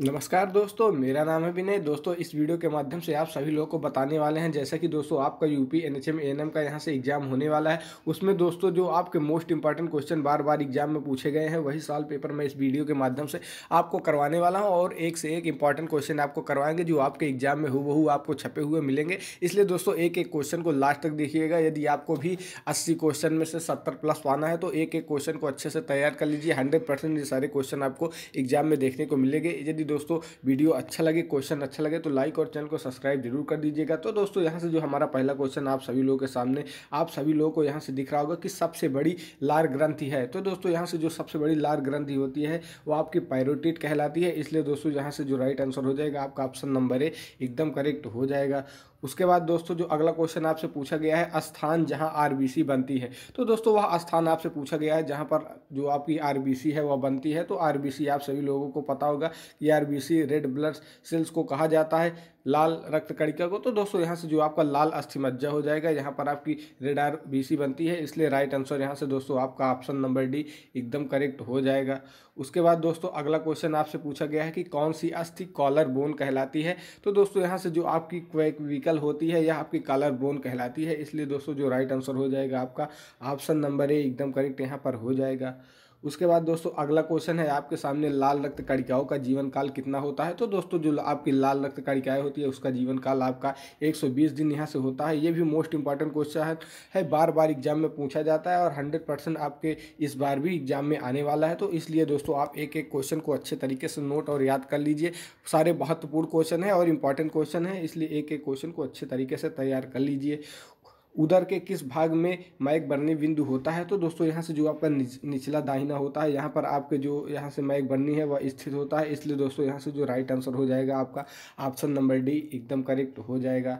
नमस्कार दोस्तों मेरा नाम है विनय दोस्तों इस वीडियो के माध्यम से आप सभी लोगों को बताने वाले हैं जैसा कि दोस्तों आपका यूपी एनएचएम एएनएम का यहाँ से एग्जाम होने वाला है उसमें दोस्तों जो आपके मोस्ट इंपॉर्टेंट क्वेश्चन बार बार एग्जाम में पूछे गए हैं वही साल पेपर मैं इस वीडियो के माध्यम से आपको करवाने वाला हूँ और एक से एक इंपॉर्टेंट क्वेश्चन आपको करवाएंगे जो आपके एग्जाम में हु आपको छपे हुए मिलेंगे इसलिए दोस्तों एक एक क्वेश्चन को लास्ट तक देखिएगा यदि आपको भी अस्सी क्वेश्चन में से सत्तर प्लस पाना है तो एक एक क्वेश्चन को अच्छे से तैयार कर लीजिए हंड्रेड ये सारे क्वेश्चन आपको एग्जाम में देखने को मिलेंगे यदि दोस्तों वीडियो अच्छा लगे क्वेश्चन अच्छा लगे तो लाइक और चैनल को सब्सक्राइब जरूर कर दीजिएगा तो दोस्तों यहाँ से जो हमारा पहला क्वेश्चन आप सभी लोगों के सामने आप सभी लोगों को यहाँ से दिख रहा होगा कि सबसे बड़ी लार ग्रंथि है तो दोस्तों यहाँ से जो सबसे बड़ी लार ग्रंथि होती है वो आपकी पायरोटिट कहलाती है इसलिए दोस्तों यहाँ से जो राइट आंसर हो जाएगा आपका ऑप्शन नंबर ए एकदम करेक्ट हो जाएगा उसके बाद दोस्तों जो अगला क्वेश्चन आपसे पूछा गया है स्थान जहां आरबीसी बनती है तो दोस्तों वह स्थान आपसे पूछा गया है जहां पर जो आपकी आरबीसी है वह बनती है तो आरबीसी आप सभी लोगों को पता होगा कि आरबीसी रेड ब्लड सेल्स को कहा जाता है लाल रक्त कणिका को तो दोस्तों यहाँ से जो आपका लाल अस्थि मज्जा हो जाएगा यहाँ पर आपकी रेडार बीसी बनती है इसलिए राइट आंसर यहाँ से दोस्तों आपका ऑप्शन नंबर डी एकदम करेक्ट हो जाएगा उसके बाद दोस्तों अगला क्वेश्चन आपसे पूछा गया है कि कौन सी अस्थि कॉलर बोन कहलाती है तो दोस्तों यहाँ से जो आपकी क्वेकविकल होती है यह आपकी कॉलर बोन कहलाती है इसलिए दोस्तों जो राइट आंसर हो जाएगा आपका ऑप्शन नंबर ए एकदम करेक्ट यहाँ पर हो जाएगा उसके बाद दोस्तों अगला क्वेश्चन है आपके सामने लाल रक्त कणिकाओं का जीवन काल कितना होता है तो दोस्तों जो आपकी लाल रक्त कणिकाएँ होती है उसका जीवन काल आपका 120 दिन यहाँ से होता है ये भी मोस्ट इंपॉर्टेंट क्वेश्चन है बार बार एग्जाम में पूछा जाता है और हंड्रेड आपके इस बार भी एग्जाम में आने वाला है तो इसलिए दोस्तों आप एक एक क्वेश्चन को अच्छे तरीके से नोट और याद कर लीजिए सारे महत्वपूर्ण क्वेश्चन है और इंपॉर्टेंट क्वेश्चन है इसलिए एक एक क्वेश्चन को अच्छे तरीके से तैयार कर लीजिए उधर के किस भाग में माइक बढ़ने बिंदु होता है तो दोस्तों यहाँ से जो आपका निच, निचला दाहिना होता है यहाँ पर आपके जो यहाँ से माइक बननी है वह स्थित होता है इसलिए दोस्तों यहाँ से जो राइट आंसर हो जाएगा आपका ऑप्शन नंबर डी एकदम करेक्ट हो जाएगा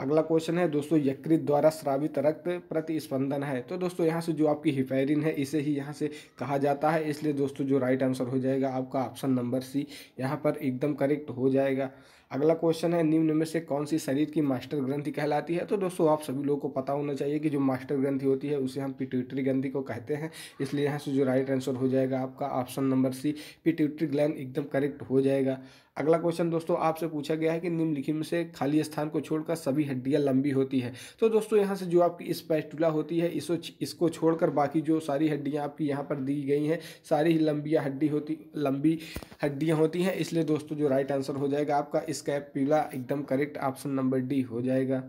अगला क्वेश्चन है दोस्तों यकृत द्वारा श्रावित रक्त प्रतिस्पंदन है तो दोस्तों यहाँ से जो आपकी हिफेरिन है इसे ही यहाँ से कहा जाता है इसलिए दोस्तों जो राइट आंसर हो जाएगा आपका ऑप्शन नंबर सी यहाँ पर एकदम करेक्ट हो जाएगा अगला क्वेश्चन है निम्न में से कौन सी शरीर की मास्टर ग्रंथि कहलाती है तो दोस्तों आप सभी लोगों को पता होना चाहिए कि जो मास्टर ग्रंथि होती है उसे हम पिट्यूटरी ग्रंथि को कहते हैं इसलिए यहाँ से जो राइट आंसर हो जाएगा आपका option number C pituitary gland एकदम करेक्ट हो जाएगा अगला क्वेश्चन दोस्तों आपसे पूछा गया है कि निम्नलिखित में से खाली स्थान को छोड़कर सभी हड्डियाँ लंबी होती है तो दोस्तों यहाँ से जो आपकी स्पैचुला होती है इसको इसको छोड़कर बाकी जो सारी हड्डियाँ आपकी यहाँ पर दी गई हैं सारी ही लंबियाँ हड्डी होती लंबी हड्डियाँ होती हैं इसलिए दोस्तों जो राइट आंसर हो जाएगा आपका स्कैपुला एकदम करेक्ट ऑप्शन नंबर डी हो जाएगा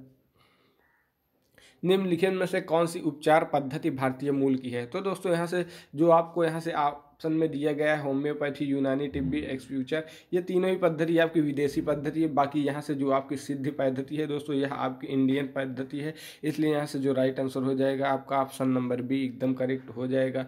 निम्नलिखित में से कौन सी उपचार पद्धति भारतीय मूल की है तो दोस्तों यहाँ से जो आपको यहाँ से आप ऑप्शन में दिया गया है होम्योपैथी यूनानी टिब्बी एक्सप्यूचर ये तीनों ही पद्धति आपकी विदेशी पद्धति है बाकी यहाँ से जो आपकी सिद्ध पद्धति है दोस्तों यह आपकी इंडियन पद्धति है इसलिए यहाँ से जो राइट आंसर हो जाएगा आपका ऑप्शन नंबर बी एकदम करेक्ट हो जाएगा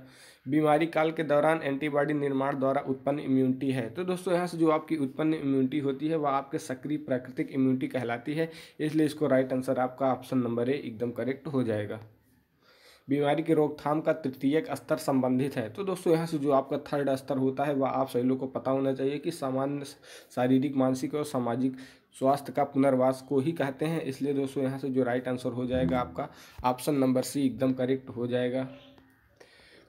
बीमारी काल के दौरान एंटीबॉडी निर्माण द्वारा उत्पन्न इम्यूनिटी है तो दोस्तों यहाँ से जो आपकी उत्पन्न इम्यूनिटी होती है वह आपके सक्रिय प्राकृतिक इम्यूनिटी कहलाती है इसलिए इसको राइट आंसर आपका ऑप्शन नंबर ए एकदम करेक्ट हो जाएगा बीमारी की रोकथाम का तृतीय स्तर संबंधित है तो दोस्तों यहाँ से जो आपका थर्ड स्तर होता है वह आप सभी लोग को पता होना चाहिए कि सामान्य शारीरिक मानसिक और सामाजिक स्वास्थ्य का पुनर्वास को ही कहते हैं इसलिए दोस्तों यहाँ से जो राइट आंसर हो जाएगा आपका ऑप्शन नंबर सी एकदम करेक्ट हो जाएगा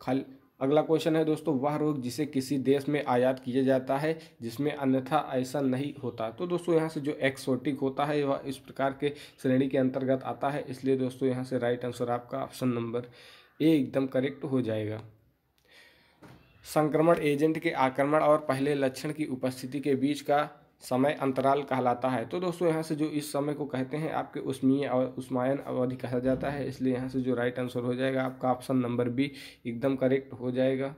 खाली अगला क्वेश्चन है दोस्तों वह रोग जिसे किसी देश में आयात किया जाता है जिसमें अन्यथा ऐसा नहीं होता तो दोस्तों यहाँ से जो एक्सोटिक होता है वह इस प्रकार के श्रेणी के अंतर्गत आता है इसलिए दोस्तों यहाँ से राइट आंसर आपका ऑप्शन नंबर ए एकदम करेक्ट हो जाएगा संक्रमण एजेंट के आक्रमण और पहले लक्षण की उपस्थिति के बीच का समय अंतराल कहलाता है तो दोस्तों यहाँ से जो इस समय को कहते हैं आपके उष्मीय और उष्मायन अवधि कहा जाता है इसलिए यहाँ से जो राइट आंसर हो जाएगा आपका ऑप्शन नंबर बी एकदम करेक्ट हो जाएगा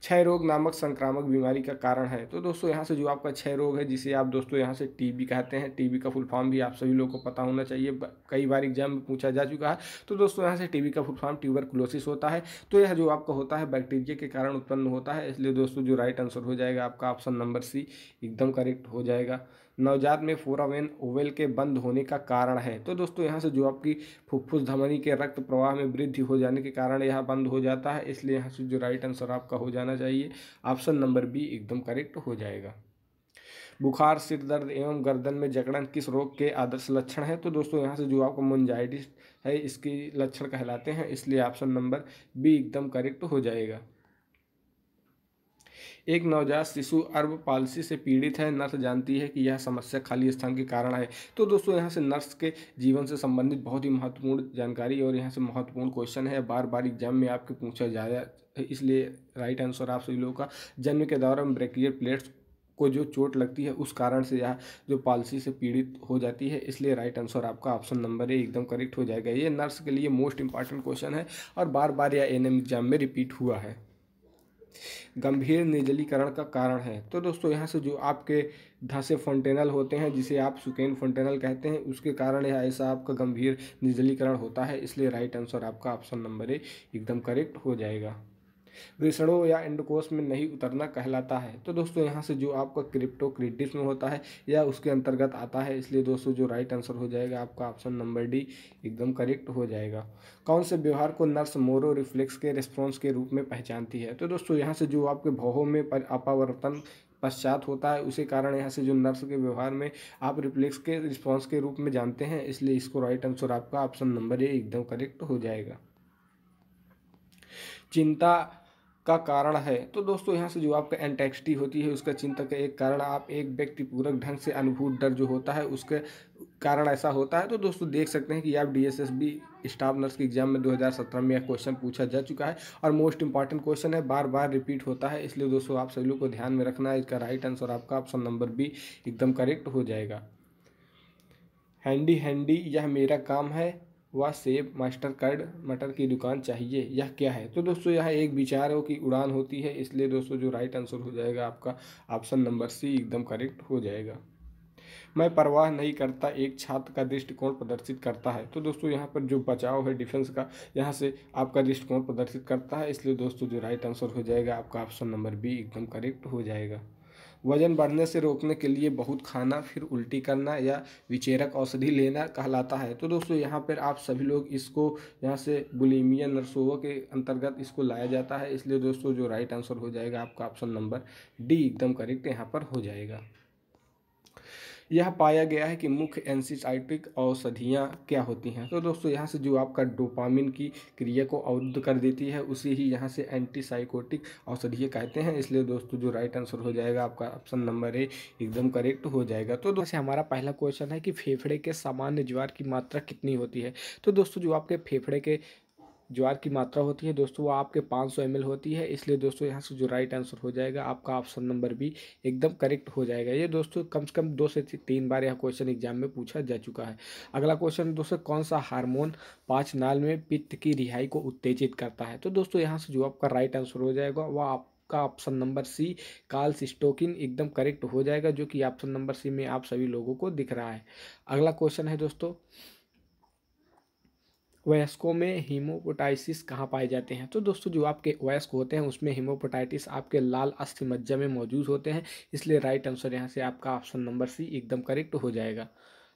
क्षय रोग नामक संक्रामक बीमारी का कारण है तो दोस्तों यहाँ से जो आपका क्षय रोग है जिसे आप दोस्तों यहाँ से टीबी कहते हैं टीबी का फुल फॉर्म भी आप सभी लोगों को पता होना चाहिए कई बार एग्जाम में पूछा जा चुका है तो दोस्तों यहाँ से टीबी का फुल फॉर्म क्लोसिस होता है तो यह जो आपका होता है बैक्टीरिया के कारण उत्पन्न होता है इसलिए दोस्तों जो राइट आंसर हो जाएगा आपका ऑप्शन नंबर सी एकदम करेक्ट हो जाएगा नवजात में फोरावेन ओवेल के बंद होने का कारण है तो दोस्तों यहाँ से जो आपकी फुफ्फुस धमनी के रक्त प्रवाह में वृद्धि हो जाने के कारण यह बंद हो जाता है इसलिए यहाँ से जो राइट आंसर आपका हो जाना चाहिए ऑप्शन नंबर बी एकदम करेक्ट हो जाएगा बुखार सिर दर्द एवं गर्दन में जकड़न किस रोग के आदर्श लक्षण है तो दोस्तों यहाँ से जो आपको मुंजाइटिस है इसके लक्षण कहलाते हैं इसलिए ऑप्शन नंबर बी एकदम करेक्ट हो जाएगा एक नवजात शिशु अर्ब पालसी से पीड़ित है नर्स जानती है कि यह समस्या खाली स्थान के कारण है तो दोस्तों यहाँ से नर्स के जीवन से संबंधित बहुत ही महत्वपूर्ण जानकारी और यहाँ से महत्वपूर्ण क्वेश्चन है बार बार एग्जाम में आपके पूछा जाए इसलिए राइट आंसर आप सभी लोगों का जन्म के दौरान ब्रेकियर प्लेट्स को जो चोट लगती है उस कारण से यह जो पॉलिसी से पीड़ित हो जाती है इसलिए राइट आंसर आपका ऑप्शन नंबर ए एकदम करेक्ट हो जाएगा ये नर्स के लिए मोस्ट इंपॉर्टेंट क्वेश्चन है और बार बार यह एन एग्जाम में रिपीट हुआ है गंभीर निर्जलीकरण का कारण है तो दोस्तों यहाँ से जो आपके धसे फंटेनल होते हैं जिसे आप सुकेन फंटेनल कहते हैं उसके कारण यह ऐसा आपका गंभीर निर्जलीकरण होता है इसलिए राइट आंसर आपका ऑप्शन नंबर ए एकदम करेक्ट हो जाएगा वृषणों या एंडकोश में नहीं उतरना कहलाता है तो दोस्तों यहाँ से जो आपका क्रिप्टो क्रेडिट में होता है या उसके अंतर्गत आता है इसलिए दोस्तों जो राइट आंसर हो जाएगा आपका ऑप्शन नंबर डी एकदम करेक्ट हो जाएगा कौन से व्यवहार को नर्स मोरो रिफ्लेक्स के रिस्पॉन्स के रूप में पहचानती है तो दोस्तों यहाँ से जो आपके भावों में अपावर्तन पश्चात होता है उसी कारण यहाँ से जो नर्स के व्यवहार में आप रिफ्लेक्स के रिस्पॉन्स के रूप में जानते हैं इसलिए इसको राइट आंसर आपका ऑप्शन नंबर ए एकदम करेक्ट हो जाएगा चिंता का कारण है तो दोस्तों यहाँ से जो आपका एंटेक्सटी होती है उसका चिंता का एक कारण आप एक पूरक ढंग से अनुभूत डर जो होता है उसके कारण ऐसा होता है तो दोस्तों देख सकते हैं कि आप डीएसएसबी स्टाफ नर्स के एग्जाम में 2017 में यह क्वेश्चन पूछा जा चुका है और मोस्ट इंपॉर्टेंट क्वेश्चन है बार बार रिपीट होता है इसलिए दोस्तों आप सभी लोग को ध्यान में रखना है इसका राइट आंसर आपका ऑप्शन नंबर बी एकदम करेक्ट हो जाएगा हैंडी हैंडी यह मेरा काम है व सेब मास्टर कार्ड मटर की दुकान चाहिए यह क्या है तो दोस्तों यह एक विचारों की उड़ान होती है इसलिए दोस्तों जो राइट आंसर हो जाएगा आपका ऑप्शन नंबर सी एकदम करेक्ट हो जाएगा मैं परवाह नहीं करता एक छात्र का दृष्टिकोण प्रदर्शित करता है तो दोस्तों यहाँ पर जो बचाव है डिफेंस का यहाँ से आपका दृष्टिकोण प्रदर्शित करता है इसलिए दोस्तों जो राइट आंसर हो जाएगा आपका ऑप्शन नंबर बी एकदम करेक्ट हो जाएगा वजन बढ़ने से रोकने के लिए बहुत खाना फिर उल्टी करना या विचेरक औषधि लेना कहलाता है तो दोस्तों यहाँ पर आप सभी लोग इसको यहाँ से बुलिमिया नरसोवा के अंतर्गत इसको लाया जाता है इसलिए दोस्तों जो राइट आंसर हो जाएगा आपका ऑप्शन नंबर डी एकदम करेक्ट यहाँ पर हो जाएगा यह पाया गया है कि मुख्य एंसीसाइटिक औषधियाँ क्या होती हैं तो दोस्तों यहाँ से जो आपका डोपामिन की क्रिया को अवरुद्ध कर देती है उसे ही यहाँ से एंटीसाइकोटिक औषधियाँ कहते हैं इसलिए दोस्तों जो राइट आंसर हो जाएगा आपका ऑप्शन नंबर ए एकदम करेक्ट हो जाएगा तो दोस्तों हमारा पहला क्वेश्चन है कि फेफड़े के सामान्य ज्वार की मात्रा कितनी होती है तो दोस्तों जो आपके फेफड़े के ज्वार की मात्रा होती है दोस्तों वो आपके 500 सौ होती है इसलिए दोस्तों यहाँ से जो राइट आंसर हो जाएगा आपका ऑप्शन नंबर बी एकदम करेक्ट हो जाएगा ये दोस्तों कम से कम दो से तीन बार यह क्वेश्चन एग्जाम में पूछा जा चुका है अगला क्वेश्चन दोस्तों कौन सा हार्मोन पाँच नाल में पित्त की रिहाई को उत्तेजित करता है तो दोस्तों यहाँ से जो आपका राइट आंसर हो जाएगा वह आप आपका ऑप्शन नंबर सी काल स्टोकिन एकदम करेक्ट हो जाएगा जो कि ऑप्शन नंबर सी में आप सभी लोगों को दिख रहा है अगला क्वेश्चन है दोस्तों वयस्कों में हीमोपोटाइसिस कहाँ पाए जाते हैं तो दोस्तों जो आपके वयस्क होते हैं उसमें हीमोपोटाइटिस आपके लाल अस्थि मज्जा में मौजूद होते हैं इसलिए राइट आंसर यहाँ से आपका ऑप्शन नंबर सी एकदम करेक्ट हो जाएगा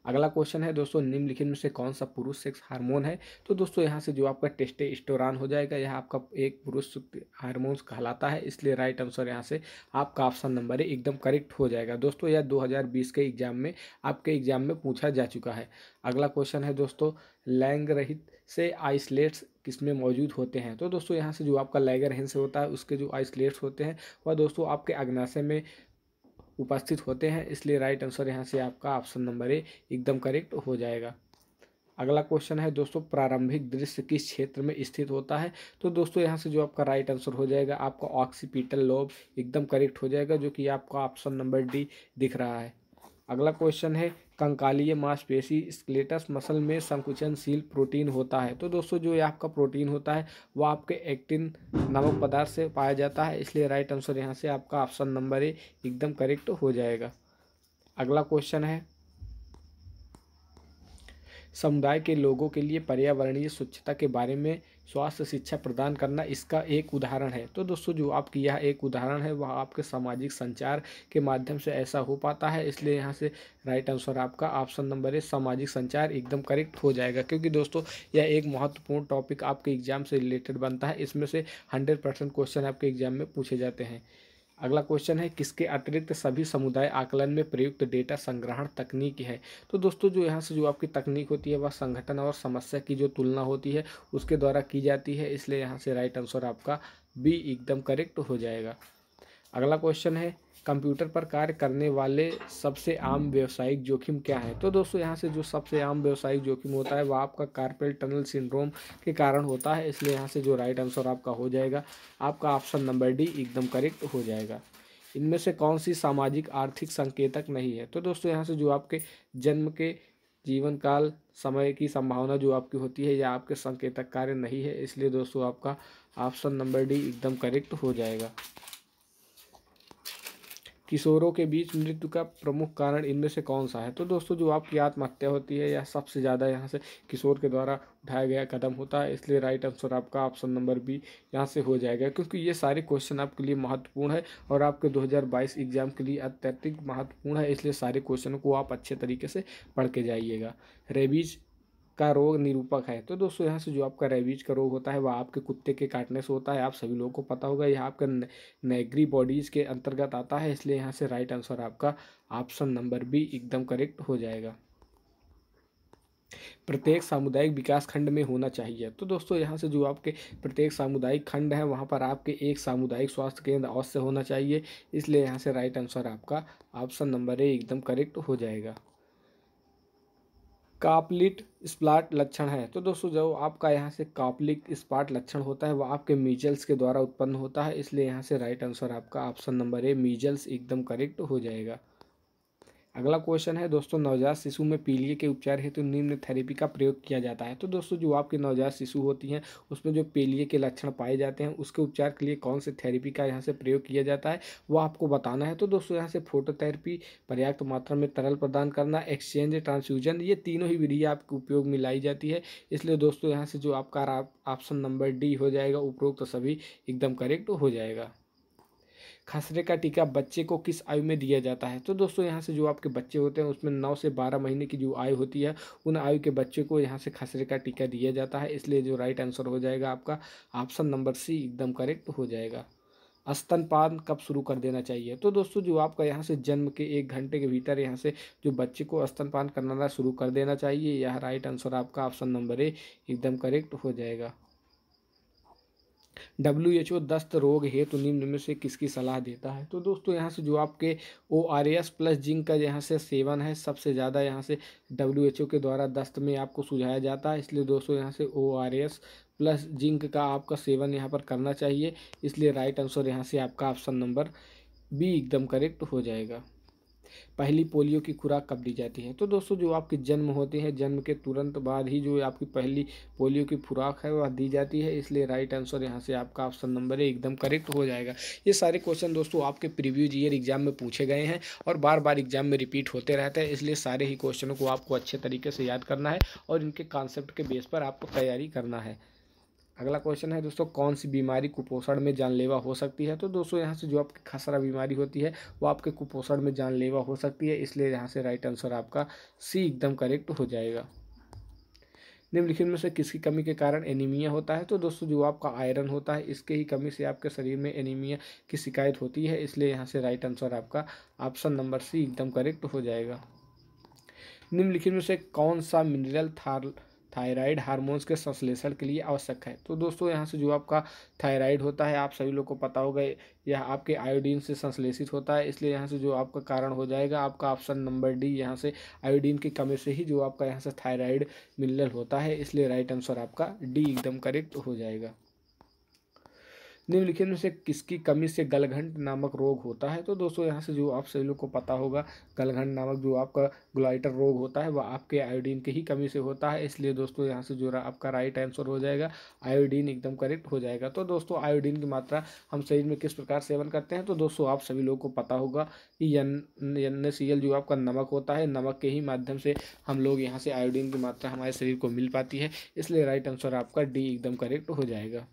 अगला क्वेश्चन है दोस्तों निम्नलिखित में से कौन सा पुरुष सेक्स हार्मोन है तो दोस्तों यहाँ से जो आपका टेस्टे हो जाएगा यह आपका एक पुरुष हारमोन कहलाता है इसलिए राइट आंसर यहाँ से आपका ऑप्शन नंबर है एकदम करेक्ट हो जाएगा दोस्तों यह 2020 के एग्जाम में आपके एग्जाम में पूछा जा चुका है अगला क्वेश्चन है दोस्तों लैंग रहित से आइसलेट्स में मौजूद होते हैं तो दोस्तों यहाँ से जो आपका लाइगर हेंस होता है उसके जो आइसलेट्स होते हैं वह दोस्तों आपके अग्नाशय में उपस्थित होते हैं इसलिए राइट आंसर यहाँ से आपका ऑप्शन नंबर ए एकदम करेक्ट हो जाएगा अगला क्वेश्चन है दोस्तों प्रारंभिक दृश्य किस क्षेत्र में स्थित होता है तो दोस्तों यहाँ से जो आपका राइट आंसर हो जाएगा आपका ऑक्सीपिटल लोब एकदम करेक्ट हो जाएगा जो कि आपका ऑप्शन नंबर डी दिख रहा है अगला क्वेश्चन है कंकालीय मांसपेशी स्केलेटस मसल में संकुचनशील प्रोटीन होता है तो दोस्तों जो ये आपका प्रोटीन होता है वो आपके एक्टिन नामक पदार्थ से पाया जाता है इसलिए राइट आंसर यहाँ से आपका ऑप्शन नंबर ए एकदम करेक्ट हो जाएगा अगला क्वेश्चन है समुदाय के लोगों के लिए पर्यावरणीय स्वच्छता के बारे में स्वास्थ्य शिक्षा प्रदान करना इसका एक उदाहरण है तो दोस्तों जो आपकी यह एक उदाहरण है वह आपके सामाजिक संचार के माध्यम से ऐसा हो पाता है इसलिए यहाँ से राइट आंसर आपका ऑप्शन नंबर है सामाजिक संचार एकदम करेक्ट हो जाएगा क्योंकि दोस्तों यह एक महत्वपूर्ण टॉपिक आपके एग्जाम से रिलेटेड बनता है इसमें से हंड्रेड क्वेश्चन आपके एग्जाम में पूछे जाते हैं अगला क्वेश्चन है किसके अतिरिक्त सभी समुदाय आकलन में प्रयुक्त डेटा संग्रहण तकनीक है तो दोस्तों जो यहाँ से जो आपकी तकनीक होती है वह संगठन और समस्या की जो तुलना होती है उसके द्वारा की जाती है इसलिए यहाँ से राइट आंसर आपका बी एकदम करेक्ट हो जाएगा अगला क्वेश्चन है कंप्यूटर पर कार्य करने वाले सबसे आम व्यवसायिक जोखिम क्या है तो दोस्तों यहाँ से जो सबसे आम व्यवसायिक जोखिम होता है वह आपका कार्पेल टनल सिंड्रोम के कारण होता है इसलिए यहाँ से जो राइट आंसर आपका हो जाएगा आपका ऑप्शन नंबर डी एकदम करेक्ट हो जाएगा इनमें से कौन सी सामाजिक आर्थिक संकेतक नहीं है तो दोस्तों यहाँ से जो आपके जन्म के जीवन काल समय की संभावना जो आपकी होती है या आपके संकेतक कार्य नहीं है इसलिए दोस्तों आपका ऑप्शन नंबर डी एकदम करेक्ट हो जाएगा किशोरों के बीच मृत्यु का प्रमुख कारण इनमें से कौन सा है तो दोस्तों जो आपकी आत्महत्या होती है यह सबसे ज़्यादा यहाँ से किशोर के द्वारा उठाया गया कदम होता है इसलिए राइट आंसर आपका ऑप्शन नंबर बी यहाँ से हो जाएगा क्योंकि ये सारे क्वेश्चन आपके लिए महत्वपूर्ण है और आपके 2022 एग्जाम के लिए अत्यधिक महत्वपूर्ण है इसलिए सारे क्वेश्चनों को आप अच्छे तरीके से पढ़ के जाइएगा रेबीज का रोग निरूपक है तो दोस्तों यहाँ से जो आपका रेबीज का रोग होता है वह आपके कुत्ते के काटने से होता है आप सभी लोगों को पता होगा यह आपका नेग्री बॉडीज़ के अंतर्गत आता है इसलिए यहाँ से राइट आंसर आपका ऑप्शन नंबर बी एकदम करेक्ट हो जाएगा प्रत्येक सामुदायिक विकास खंड में होना चाहिए तो दोस्तों यहाँ से जो आपके प्रत्येक सामुदायिक खंड है वहाँ पर आपके एक सामुदायिक स्वास्थ्य केंद्र अवश्य होना चाहिए इसलिए यहाँ से राइट आंसर आपका ऑप्शन नंबर ए एकदम करेक्ट हो जाएगा कापलिट स्प्लाट लक्षण है तो दोस्तों जो आपका यहाँ से कापलिक स्पाट लक्षण होता है वह आपके मीजल्स के द्वारा उत्पन्न होता है इसलिए यहाँ से राइट आंसर आपका ऑप्शन नंबर ए मीजल्स एकदम करेक्ट हो जाएगा अगला क्वेश्चन है दोस्तों नवजात शिशु में पीलिए के उपचार हेतु तो निम्न थेरेपी का प्रयोग किया जाता है तो दोस्तों जो आपके नवजात शिशु होती हैं उसमें जो पीलिए के लक्षण पाए जाते हैं उसके उपचार के लिए कौन से थेरेपी का यहाँ से प्रयोग किया जाता है वो आपको बताना है तो दोस्तों यहाँ से फोटोथेरेपी पर्याप्त मात्रा में तरल प्रदान करना एक्सचेंज ट्रांसफ्यूजन ये तीनों ही विधि आपके उपयोग में लाई जाती है इसलिए दोस्तों यहाँ से जो आपका ऑप्शन नंबर डी हो जाएगा उपरोक्त तो सभी एकदम करेक्ट हो जाएगा खसरे का टीका बच्चे को किस आयु में दिया जाता है तो दोस्तों यहाँ से जो आपके बच्चे होते हैं उसमें नौ से बारह महीने की जो आयु होती है उन आयु के बच्चे को यहाँ से खसरे का टीका दिया जाता है इसलिए जो राइट आंसर हो जाएगा आपका ऑप्शन नंबर सी एकदम करेक्ट हो जाएगा स्तनपान कब शुरू कर देना चाहिए तो दोस्तों जो आपका यहाँ से जन्म के एक घंटे के भीतर यहाँ से जो बच्चे को स्तनपान करना शुरू कर देना चाहिए यह राइट आंसर आपका ऑप्शन नंबर ए एकदम करेक्ट हो जाएगा डब्ल्यू एच ओ दस्त रोग हेतु तो निम्न में से किसकी सलाह देता है तो दोस्तों यहाँ से जो आपके O R S plus zinc का यहाँ से सेवन है सबसे ज़्यादा यहाँ से डब्ल्यू एच ओ के द्वारा दस्त में आपको सुझाया जाता है इसलिए दोस्तों यहाँ से O R S plus zinc का आपका सेवन यहाँ पर करना चाहिए इसलिए राइट आंसर यहाँ से आपका ऑप्शन नंबर बी एकदम करेक्ट हो जाएगा पहली पोलियो की खुराक कब दी जाती है तो दोस्तों जो आपकी जन्म होती है जन्म के तुरंत बाद ही जो आपकी पहली पोलियो की खुराक है वह दी जाती है इसलिए राइट आंसर यहाँ से आपका ऑप्शन नंबर है एकदम करेक्ट हो जाएगा ये सारे क्वेश्चन दोस्तों आपके प्रिव्यूज ईयर एग्जाम में पूछे गए हैं और बार बार एग्जाम में रिपीट होते रहते हैं इसलिए सारे ही क्वेश्चनों को आपको अच्छे तरीके से याद करना है और इनके कॉन्सेप्ट के बेस पर आपको तैयारी करना है अगला क्वेश्चन है दोस्तों कौन सी बीमारी कुपोषण में जानलेवा हो सकती है तो दोस्तों यहाँ से जो आपकी खसरा बीमारी होती है वो आपके कुपोषण में जानलेवा हो सकती है इसलिए यहाँ से राइट आंसर आपका सी एकदम करेक्ट हो जाएगा निम्नलिखित में से किसकी कमी के कारण एनीमिया होता है तो दोस्तों जो आपका आयरन होता है इसके ही कमी से आपके शरीर में एनीमिया की शिकायत होती है इसलिए यहाँ से राइट आंसर आपका ऑप्शन नंबर सी एकदम करेक्ट हो जाएगा निम्नलिखित में से कौन सा मिनरल थार थायराइड हार्मोन्स के संश्लेषण के लिए आवश्यक है तो दोस्तों यहाँ से जो आपका थायराइड होता है आप सभी लोग को पता होगा यह आपके आयोडीन से संश्लेषित होता है इसलिए यहाँ से जो आपका कारण हो जाएगा आपका ऑप्शन नंबर डी यहाँ से आयोडीन की कमी से ही जो आपका यहाँ से थायराइड मिनरल होता है इसलिए राइट आंसर आपका डी एकदम करेक्ट हो जाएगा निम्नलिखित में से किसकी कमी से गलघंट नामक रोग होता है तो दोस्तों यहाँ से जो आप सभी लोग को पता होगा गलघंट नामक जो आपका ग्लाइटर रोग होता है वह आपके आयोडीन की ही कमी से होता है इसलिए दोस्तों यहाँ से जो आपका राइट आंसर हो जाएगा आयोडीन एकदम करेक्ट हो जाएगा तो दोस्तों आयोडीन की मात्रा हम शरीर में किस प्रकार सेवन करते हैं तो दोस्तों आप सभी लोग को पता होगा कि एन जो आपका नमक होता है नमक के ही माध्यम से हम लोग यहाँ से आयोडीन की मात्रा हमारे शरीर को मिल पाती है इसलिए राइट आंसर आपका डी एकदम करेक्ट हो जाएगा